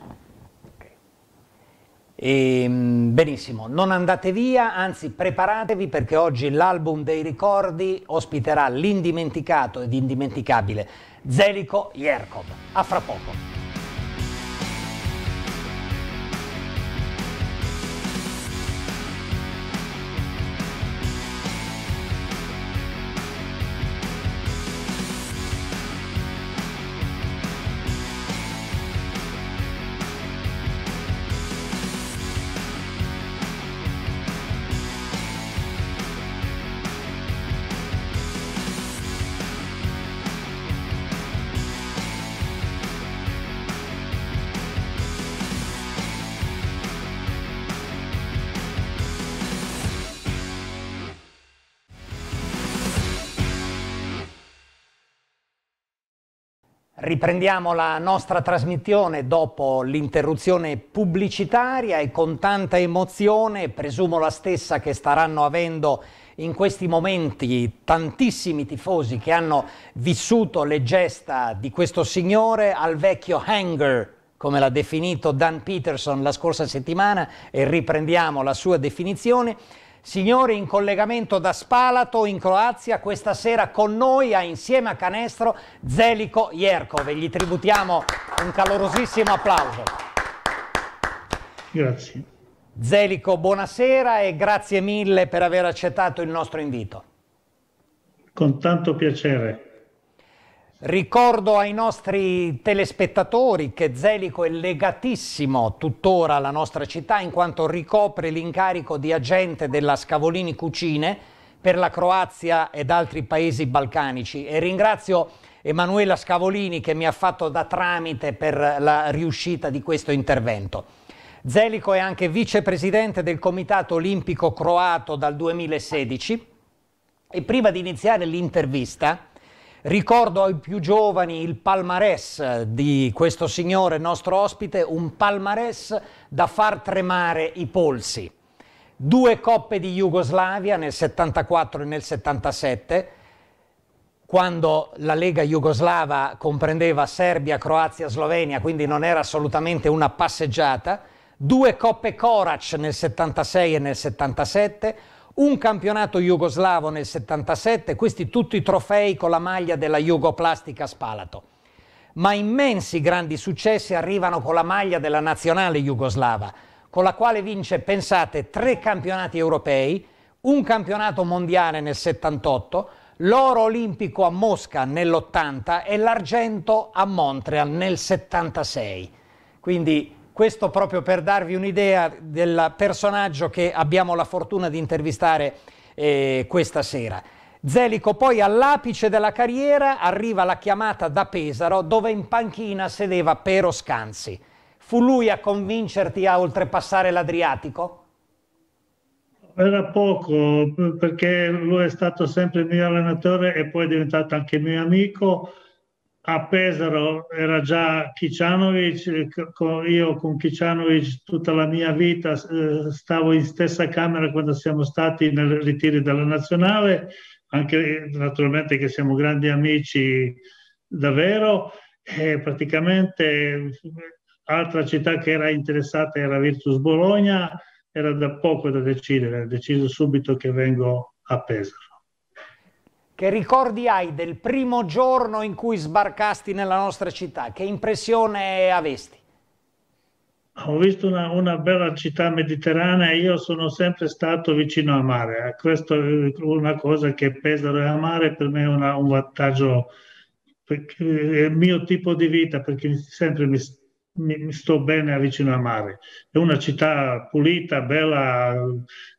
E, ehm, benissimo, non andate via, anzi preparatevi perché oggi l'album dei ricordi ospiterà l'indimenticato ed indimenticabile Zelico Jerkov. A fra poco. Riprendiamo la nostra trasmissione dopo l'interruzione pubblicitaria e con tanta emozione, presumo la stessa che staranno avendo in questi momenti tantissimi tifosi che hanno vissuto le gesta di questo signore al vecchio hangar come l'ha definito Dan Peterson la scorsa settimana e riprendiamo la sua definizione Signori in collegamento da Spalato in Croazia, questa sera con noi a Insieme a Canestro Zelico Jerkove. Gli tributiamo un calorosissimo applauso. Grazie. Zelico, buonasera e grazie mille per aver accettato il nostro invito. Con tanto piacere. Ricordo ai nostri telespettatori che Zelico è legatissimo tuttora alla nostra città in quanto ricopre l'incarico di agente della Scavolini Cucine per la Croazia ed altri paesi balcanici e ringrazio Emanuela Scavolini che mi ha fatto da tramite per la riuscita di questo intervento. Zelico è anche vicepresidente del Comitato Olimpico Croato dal 2016 e prima di iniziare l'intervista Ricordo ai più giovani il palmarès di questo signore nostro ospite, un palmarès da far tremare i polsi. Due coppe di Jugoslavia nel 74 e nel 77, quando la Lega Jugoslava comprendeva Serbia, Croazia, Slovenia, quindi non era assolutamente una passeggiata. Due coppe Korac nel 76 e nel 77, un campionato jugoslavo nel 77, questi tutti i trofei con la maglia della Jugoplastica Spalato. Ma immensi grandi successi arrivano con la maglia della nazionale jugoslava, con la quale vince, pensate, tre campionati europei, un campionato mondiale nel 78, l'oro olimpico a Mosca nell'80 e l'argento a Montreal nel 76. Quindi questo proprio per darvi un'idea del personaggio che abbiamo la fortuna di intervistare eh, questa sera. Zelico poi all'apice della carriera arriva la chiamata da Pesaro dove in panchina sedeva Pero Scanzi. Fu lui a convincerti a oltrepassare l'Adriatico? Era poco perché lui è stato sempre il mio allenatore e poi è diventato anche mio amico a Pesaro era già Kicianovic, eh, io con Kicianovic tutta la mia vita eh, stavo in stessa camera quando siamo stati nel ritiro dalla nazionale, anche eh, naturalmente che siamo grandi amici davvero, e praticamente altra città che era interessata era Virtus Bologna, era da poco da decidere, ho deciso subito che vengo a Pesaro. Che ricordi hai del primo giorno in cui sbarcasti nella nostra città? Che impressione avesti? Ho visto una, una, bella città mediterranea, io sono sempre stato vicino al mare, eh, questa è una cosa che Pesaro è al mare, per me è una, un vantaggio, è eh, il mio tipo di vita, perché sempre mi, mi, mi, sto bene vicino al mare. È una città pulita, bella,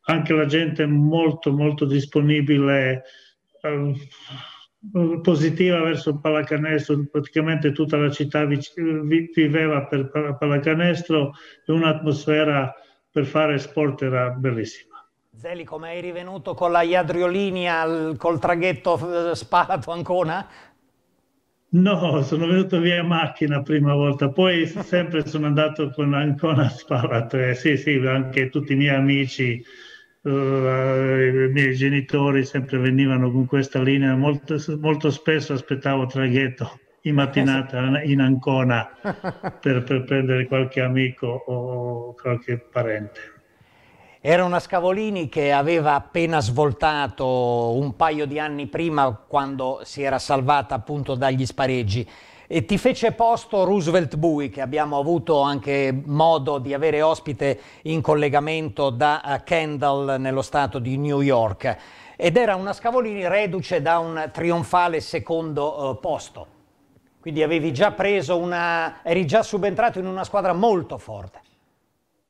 anche la gente è molto molto disponibile, Ehm, mm, positiva verso il pallacanestro, praticamente tutta la città viveva per pallacanestro e un'atmosfera per fare sport era bellissima. Zeli, come eri rivenuto con la Iadriolini col traghetto eh, Spalato-Ancona? No, sono venuto via in macchina prima volta, poi sempre sono andato con Ancona Spalato. Eh, sì, sì, anche tutti i miei amici Uh, I miei genitori sempre venivano con questa linea, molto, molto spesso aspettavo traghetto in mattinata eh, in Ancona per, per, prendere qualche amico o qualche parente. Era una Scavolini che aveva appena svoltato un paio di anni prima quando si era salvata appunto dagli spareggi. E ti fece posto Roosevelt Bui, che abbiamo avuto anche modo di avere ospite in collegamento da eh, Kendall nello stato di New York. Ed era una Scavolini reduce da un trionfale secondo eh, posto. Quindi avevi già preso una. eri già subentrato in una squadra molto forte.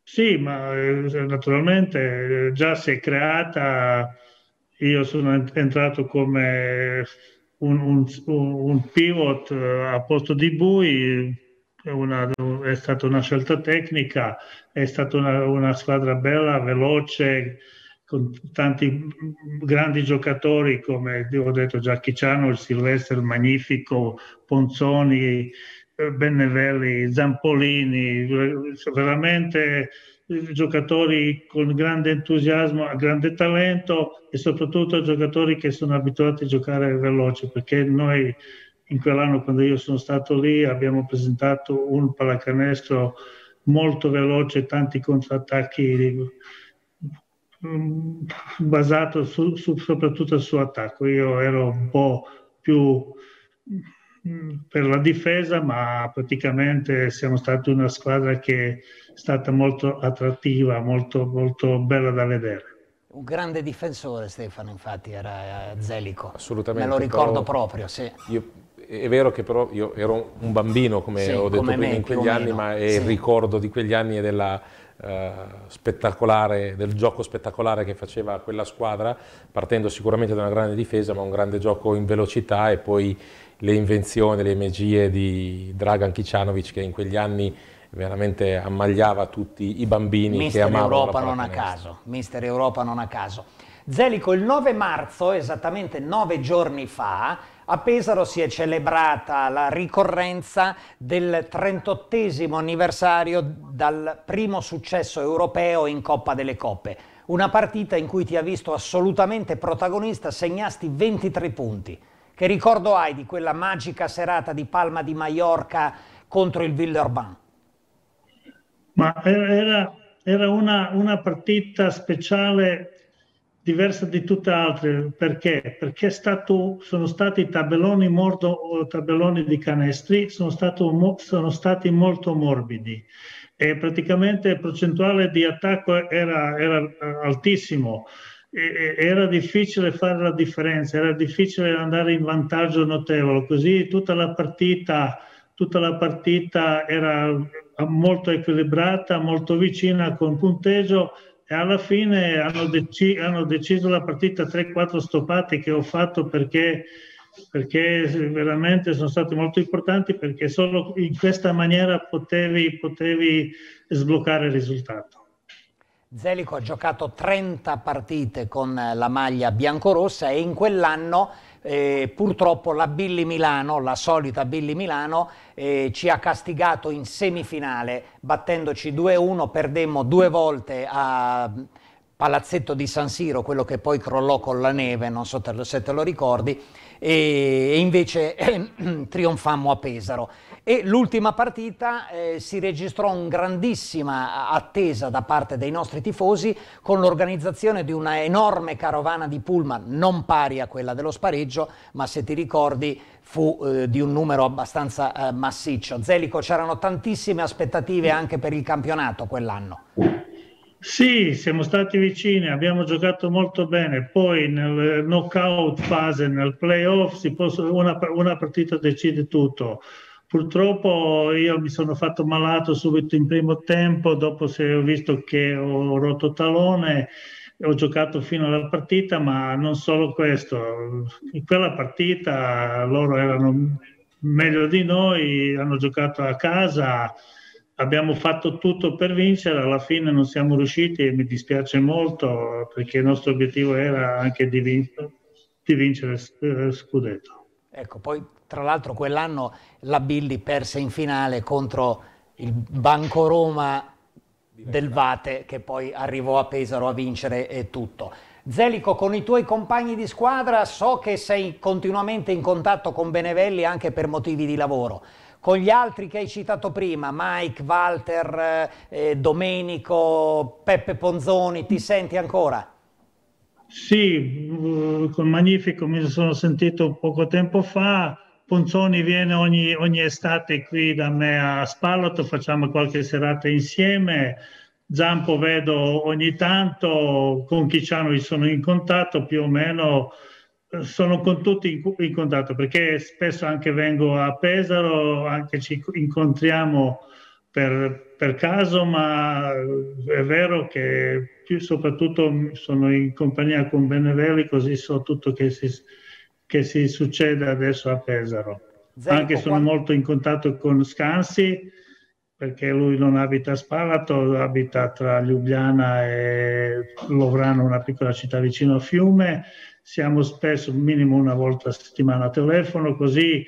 Sì, ma eh, naturalmente già si è creata. Io sono entrato come un, un, un pivot eh, a posto di Bui una, è stata una scelta tecnica, è stata una, una, squadra bella, veloce, con tanti grandi giocatori come ho detto Giacchiciano, il Silvestre Magnifico, Ponzoni, eh, Benevelli, Zampolini, eh, veramente giocatori con grande entusiasmo, a grande talento e soprattutto giocatori che sono abituati a giocare veloce perché noi in quell'anno quando io sono stato lì abbiamo presentato un pallacanestro molto veloce, tanti contrattacchi mm, basato su, su, soprattutto su attacco. Io ero un po' più Mm, per la difesa, ma praticamente siamo stati una squadra che è stata molto attrattiva, molto, molto bella da vedere. Un grande difensore Stefano infatti era eh, Zelico, assolutamente. Me lo ricordo proprio, sì. Io è vero che però io ero un bambino, come sì, ho detto come prima, me, in quegli anni, meno. ma è sì. il ricordo di quegli anni e della, eh, spettacolare del gioco spettacolare che faceva quella squadra, partendo sicuramente da una grande difesa, ma un grande gioco in velocità e poi le invenzioni, le magie di Dragan Kicianovic che in quegli anni veramente ammagliava tutti i bambini Mister che amavano Europa non a caso, Mister Europa non a caso. Zelico, il 9 marzo, esattamente nove giorni fa, a Pesaro si è celebrata la ricorrenza del 38 anniversario dal primo successo europeo in Coppa delle Coppe. Una partita in cui ti ha visto assolutamente protagonista, segnasti 23 punti. Che ricordo hai di quella magica serata di Palma di Mallorca contro il Villeurbanne? Ma era, era una, una, partita speciale diversa di tutte le altre. Perché? Perché stato, sono stati tabelloni, mordo, tabelloni di canestri, sono, stato, sono stati molto morbidi e praticamente il percentuale di attacco era, era altissimo era difficile fare la differenza, era difficile andare in vantaggio notevole, così tutta la partita, tutta la partita era molto equilibrata, molto vicina con punteggio e alla fine hanno, deci- hanno deciso la partita 3-4 stoppate che ho fatto perché, perché, veramente sono stati molto importanti perché solo in questa maniera potevi, potevi sbloccare il risultato. Zelico ha giocato 30 partite con la maglia biancorossa e in quell'anno eh, purtroppo la Billy Milano, la solita Billy Milano, eh, ci ha castigato in semifinale battendoci 2-1, perdemmo due volte a Palazzetto di San Siro, quello che poi crollò con la neve, non so se te lo ricordi, e, e invece eh, trionfammo a Pesaro. E l'ultima partita eh, si registrò una grandissima attesa da parte dei nostri tifosi con l'organizzazione di una enorme carovana di pullman, non pari a quella dello spareggio, ma se ti ricordi fu eh, di un numero abbastanza eh, massiccio. Zelico, c'erano tantissime aspettative anche per il campionato quell'anno. Sì, siamo stati vicini, abbiamo giocato molto bene, poi nel knockout fase, nel playoff, posso, una, una partita decide tutto. Purtroppo io mi sono fatto malato subito in primo tempo, dopo se ho visto che ho rotto talone, ho giocato fino alla partita, ma non solo questo. In quella partita loro erano meglio di noi, hanno giocato a casa, abbiamo fatto tutto per vincere, alla fine non siamo riusciti e mi dispiace molto perché il nostro obiettivo era anche di, vin- di vincere eh, Scudetto. Ecco, poi tra l'altro quell'anno la Billy perse in finale contro il Banco Roma del Vate che poi arrivò a Pesaro a vincere e tutto. Zelico, con i tuoi compagni di squadra so che sei continuamente in contatto con Benevelli anche per motivi di lavoro. Con gli altri che hai citato prima, Mike, Walter, eh, eh Domenico, Peppe Ponzoni, ti senti ancora? Sì, mm, con Magnifico mi sono sentito poco tempo fa. Ponzoni viene ogni, ogni estate qui da me a Spallato, facciamo qualche serata insieme. Zampo vedo ogni tanto, con Chicciano sono in contatto più o meno, eh, sono con tutti in, in contatto perché spesso anche vengo a Pesaro, anche ci incontriamo per, per caso, ma eh, è vero che io soprattutto sono in compagnia con Benevelli, così so tutto che si, che si succede adesso a Pesaro. Zenico, Anche sono quando... molto in contatto con Scansi, perché lui non abita a Spalato, abita tra Ljubljana e Lovrano, una piccola città vicino a Fiume. Siamo spesso, minimo una volta a settimana a telefono, così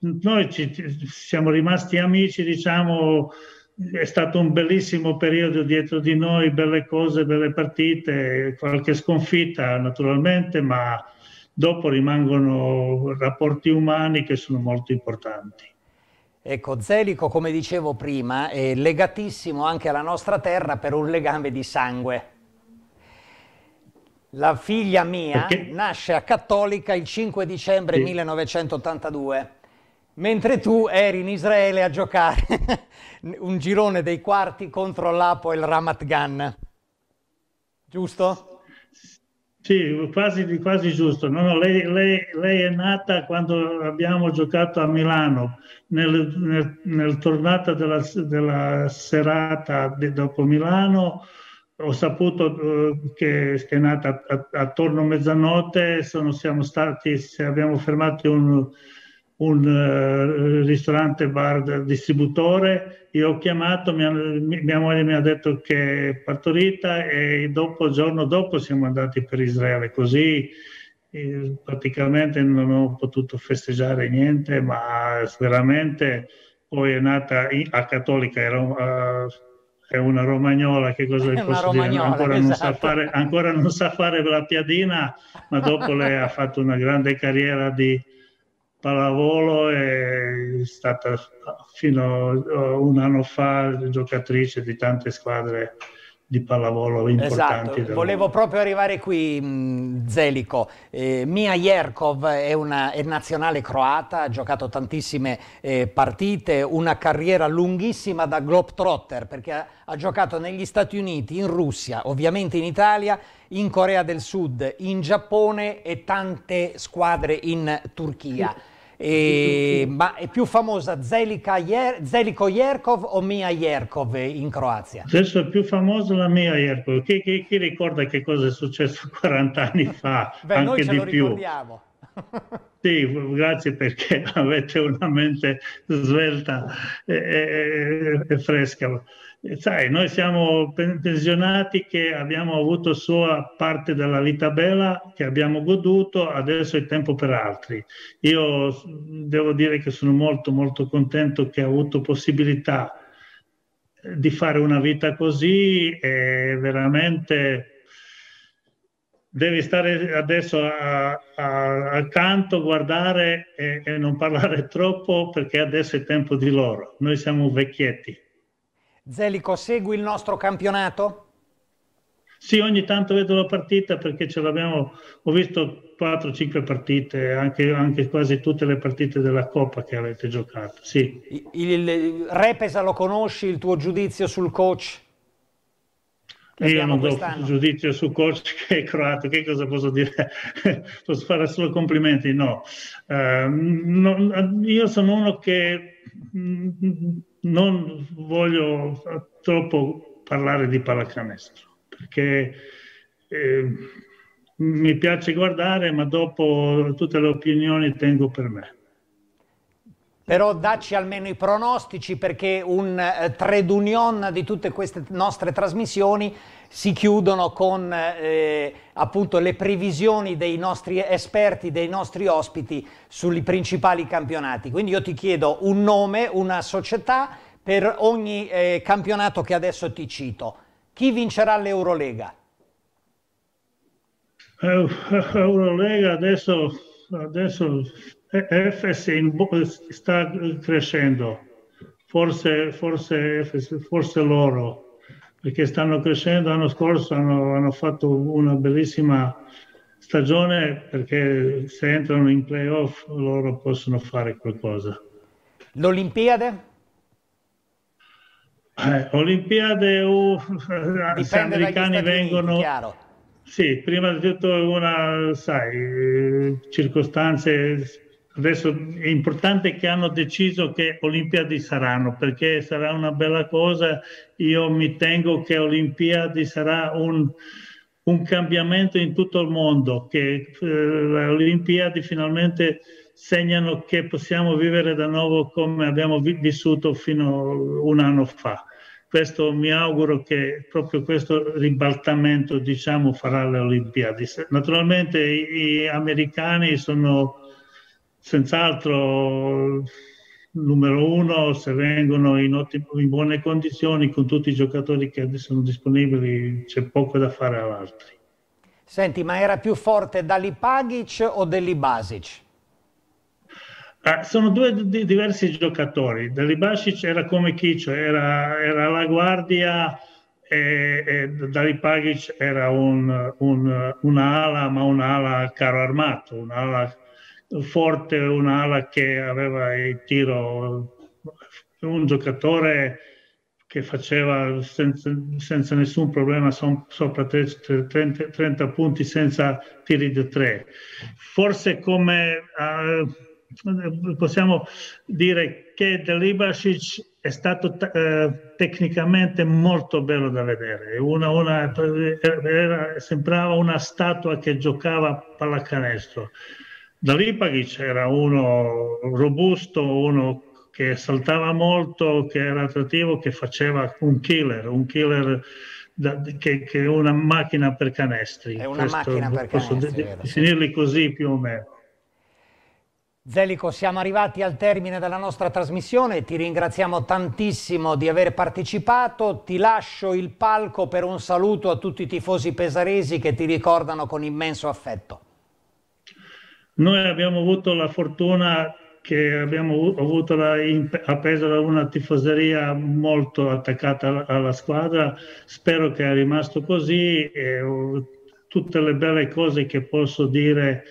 noi ci, siamo rimasti amici, diciamo, è stato un bellissimo periodo dietro di noi, belle cose, belle partite, qualche sconfitta naturalmente, ma dopo rimangono rapporti umani che sono molto importanti. Ecco, Zelico, come dicevo prima, è legatissimo anche alla nostra terra per un legame di sangue. La figlia mia Perché? nasce a Cattolica il 5 dicembre sì. 1982 mentre tu eri in Israele a giocare un girone dei quarti contro l'Apo e il Ramat Gan. Giusto? Sì, quasi, quasi giusto. No, no, lei, lei, lei, è nata quando abbiamo giocato a Milano, nel, nel, nel tornata della, della serata di, dopo Milano. Ho saputo eh, che, che è nata attorno a mezzanotte, sono, siamo stati, abbiamo fermato un, un eh, ristorante bar distributore io ho chiamato, mia, mia, moglie mi ha detto che è partorita e dopo, giorno dopo siamo andati per Israele, così eh, praticamente non ho potuto festeggiare niente, ma veramente poi è nata a Cattolica, era, è una romagnola, che cosa è posso dire? Ancora, esatto. non sa esatto. fare, ancora non sa fare la piadina, ma dopo lei ha fatto una grande carriera di pallavolo è stata fino a eh, un anno fa giocatrice di tante squadre di pallavolo importanti. Esatto, volevo proprio arrivare qui, mm, Zelico. Eh, Mia Jerkov è una è nazionale croata, ha giocato tantissime eh, partite, una carriera lunghissima da Globetrotter perché ha, ha giocato negli Stati Uniti, in Russia, ovviamente in Italia, in Corea del Sud, in Giappone e tante squadre in Turchia. E, ehm, ma è più famosa Zelika Jer, Zeliko Jerkov o Mia Jerkov in Croazia? Adesso è più famosa la Mia Jerkov. Chi, chi, chi ricorda che cosa è successo 40 anni fa? Beh, anche di più. Ricordiamo. Sì, grazie perché avete una mente svelta e, e, e fresca sai, noi siamo pensionati che abbiamo avuto sua parte della vita bella che abbiamo goduto, adesso è tempo per altri. Io devo dire che sono molto molto contento che ho avuto possibilità eh, di fare una vita così e veramente devi stare adesso a, a, accanto, guardare e, e non parlare troppo perché adesso è tempo di loro. Noi siamo vecchietti Zelico, segui il nostro campionato? Sì, ogni tanto vedo la partita perché ce l'abbiamo, ho visto 4-5 partite, anche, anche, quasi tutte le partite della Coppa che avete giocato. Sì. Il, il, Repesa lo conosci, il tuo giudizio sul coach? Io non do giudizio su coach che è croato, che cosa posso dire? posso fare solo complimenti? No. Uh, no io sono uno che mh, mm, non voglio troppo parlare di pallacanestro perché eh, mi piace guardare, ma dopo tutte le opinioni tengo per me. Però dacci almeno i pronostici perché un eh, trade union di tutte queste nostre trasmissioni si chiudono con eh, appunto le previsioni dei nostri esperti, dei nostri ospiti sui principali campionati. Quindi io ti chiedo un nome, una società per ogni eh, campionato che adesso ti cito. Chi vincerà l'Eurolega? Eh, Eurolega adesso, adesso FS in, sta crescendo, forse, forse, forse loro, perché stanno crescendo. L'anno scorso hanno, hanno fatto una bellissima stagione perché se entrano in playoff loro possono fare qualcosa. L'Olimpiade? Eh, Olimpiade o uh, se americani Uniti, vengono... Chiaro. Sì, prima di tutto una, sai, eh, circostanze Adesso è importante che hanno deciso che Olimpiadi saranno, perché sarà una bella cosa. Io mi tengo che Olimpiadi sarà un, un cambiamento in tutto il mondo, che eh, le Olimpiadi finalmente segnano che possiamo vivere da nuovo come abbiamo vi- vissuto fino a un anno fa. Questo mi auguro che proprio questo ribaltamento diciamo, farà le Olimpiadi. Naturalmente gli americani sono senz'altro numero uno, se vengono in, ottime, in, buone condizioni con tutti i giocatori che sono disponibili c'è poco da fare ad altri. Senti, ma era più forte Pagic o Delibasic? Ah, sono due di diversi giocatori. Delibasic era come Chicio, era, era la guardia e, e Pagic era un, un, un'ala, ma un'ala caro armato, un'ala forte un'ala che aveva il tiro, un giocatore che faceva senza, senza nessun problema sopra 30, 30, punti senza tiri di tre. Forse come eh, possiamo dire che Delibasic è stato eh, tecnicamente molto bello da vedere. Una, una, era, sembrava una statua che giocava pallacanestro. Da Lipari c'era uno robusto, uno che saltava molto, che era attrattivo, che faceva un killer, un killer da, che, è una macchina per canestri. È una Questo, macchina per posso canestri. Posso definirli così più o meno. Zelico, siamo arrivati al termine della nostra trasmissione, ti ringraziamo tantissimo di aver partecipato, ti lascio il palco per un saluto a tutti i tifosi pesaresi che ti ricordano con immenso affetto. Noi abbiamo avuto la fortuna che abbiamo avuto la, a Pesaro una tifoseria molto attaccata alla squadra, spero che è rimasto così e uh, tutte le belle cose che posso dire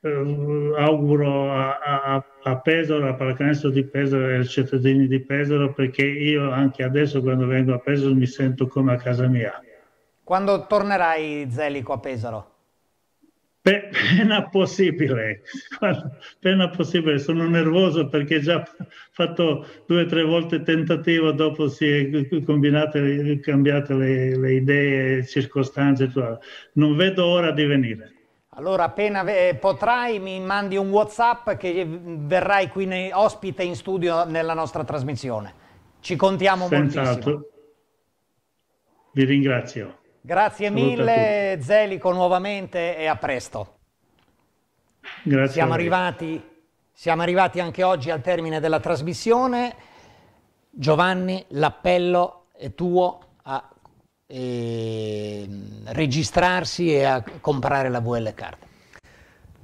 eh, auguro a, a, a Pesaro, a Palacanestro di Pesaro e ai cittadini di Pesaro perché io anche adesso quando vengo a Pesaro mi sento come a casa mia. Quando tornerai Zelico a Pesaro? Appena possibile, pena possibile, sono nervoso perché già fatto due o tre volte tentativo, dopo si è combinate, cambiate le, le idee, circostanze, non vedo ora di venire. Allora appena potrai mi mandi un Whatsapp che verrai qui ne- ospite in studio nella nostra trasmissione. Ci contiamo Senz'altro. moltissimo. Vi ringrazio. Grazie mille Zelico nuovamente e a presto. Grazie. Siamo arrivati, siamo arrivati anche oggi al termine della trasmissione. Giovanni, l'appello è tuo a eh, registrarsi e a comprare la VL Card.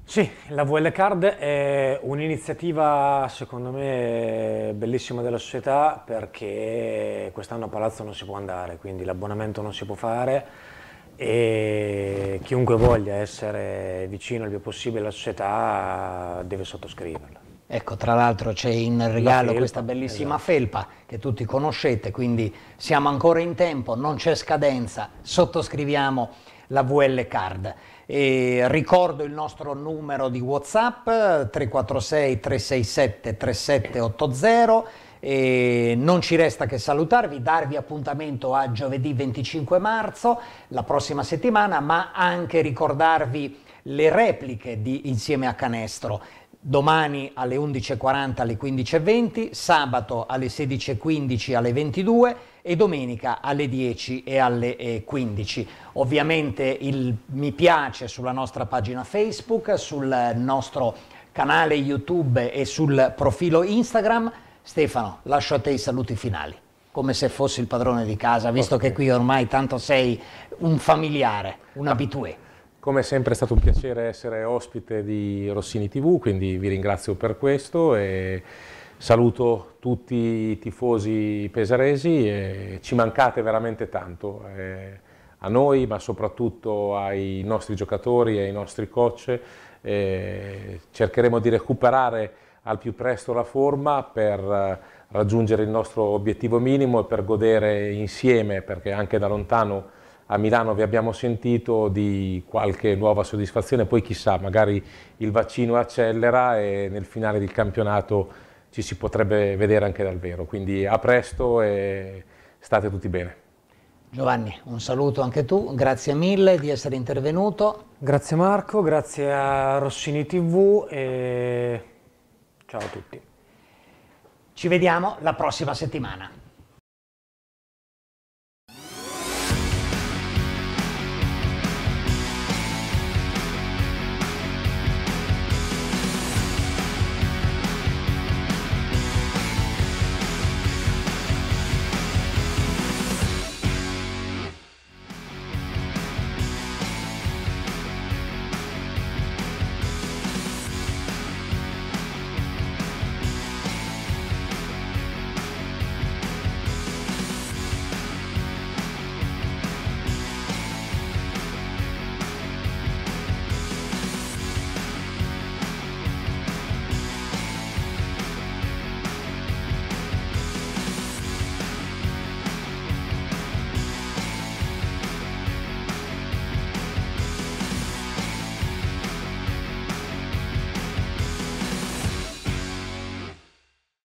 Sì, la VL Card è un'iniziativa secondo me bellissima della società perché quest'anno a Palazzo non si può andare, quindi l'abbonamento non si può fare e chiunque voglia essere vicino il più possibile alla società deve sottoscriverla. Ecco, tra l'altro c'è in regalo questa bellissima esatto. felpa che tutti conoscete, quindi siamo ancora in tempo, non c'è scadenza, sottoscriviamo la VL Card. E ricordo il nostro numero di WhatsApp 346 367 3780 e non ci resta che salutarvi, darvi appuntamento a giovedì 25 marzo, la prossima settimana, ma anche ricordarvi le repliche di Insieme a Canestro. Domani alle 11.40 alle 15.20, sabato alle 16.15 alle 22 e domenica alle 10 e alle 15. Eh, Ovviamente il mi piace sulla nostra pagina Facebook, sul nostro canale YouTube e sul profilo Instagram. Stefano, lascio a te i saluti finali come se fossi il padrone di casa, visto okay. che qui ormai tanto sei un familiare, un ah, abitué. Come sempre è stato un piacere essere ospite di Rossini TV, quindi vi ringrazio per questo e Saluto tutti i tifosi pesaresi e ci mancate veramente tanto, eh, a noi ma soprattutto ai nostri giocatori e ai nostri coach. Eh, cercheremo di recuperare al più presto la forma per eh, raggiungere il nostro obiettivo minimo e per godere insieme, perché anche da lontano a Milano vi abbiamo sentito di qualche nuova soddisfazione, poi chissà, magari il vaccino accelera e nel finale del campionato ci si potrebbe vedere anche dal vero. Quindi a presto e state tutti bene. Giovanni, un saluto anche tu, grazie mille di essere intervenuto. Grazie Marco, grazie a Rossini TV e ciao a tutti. Ci vediamo la prossima settimana.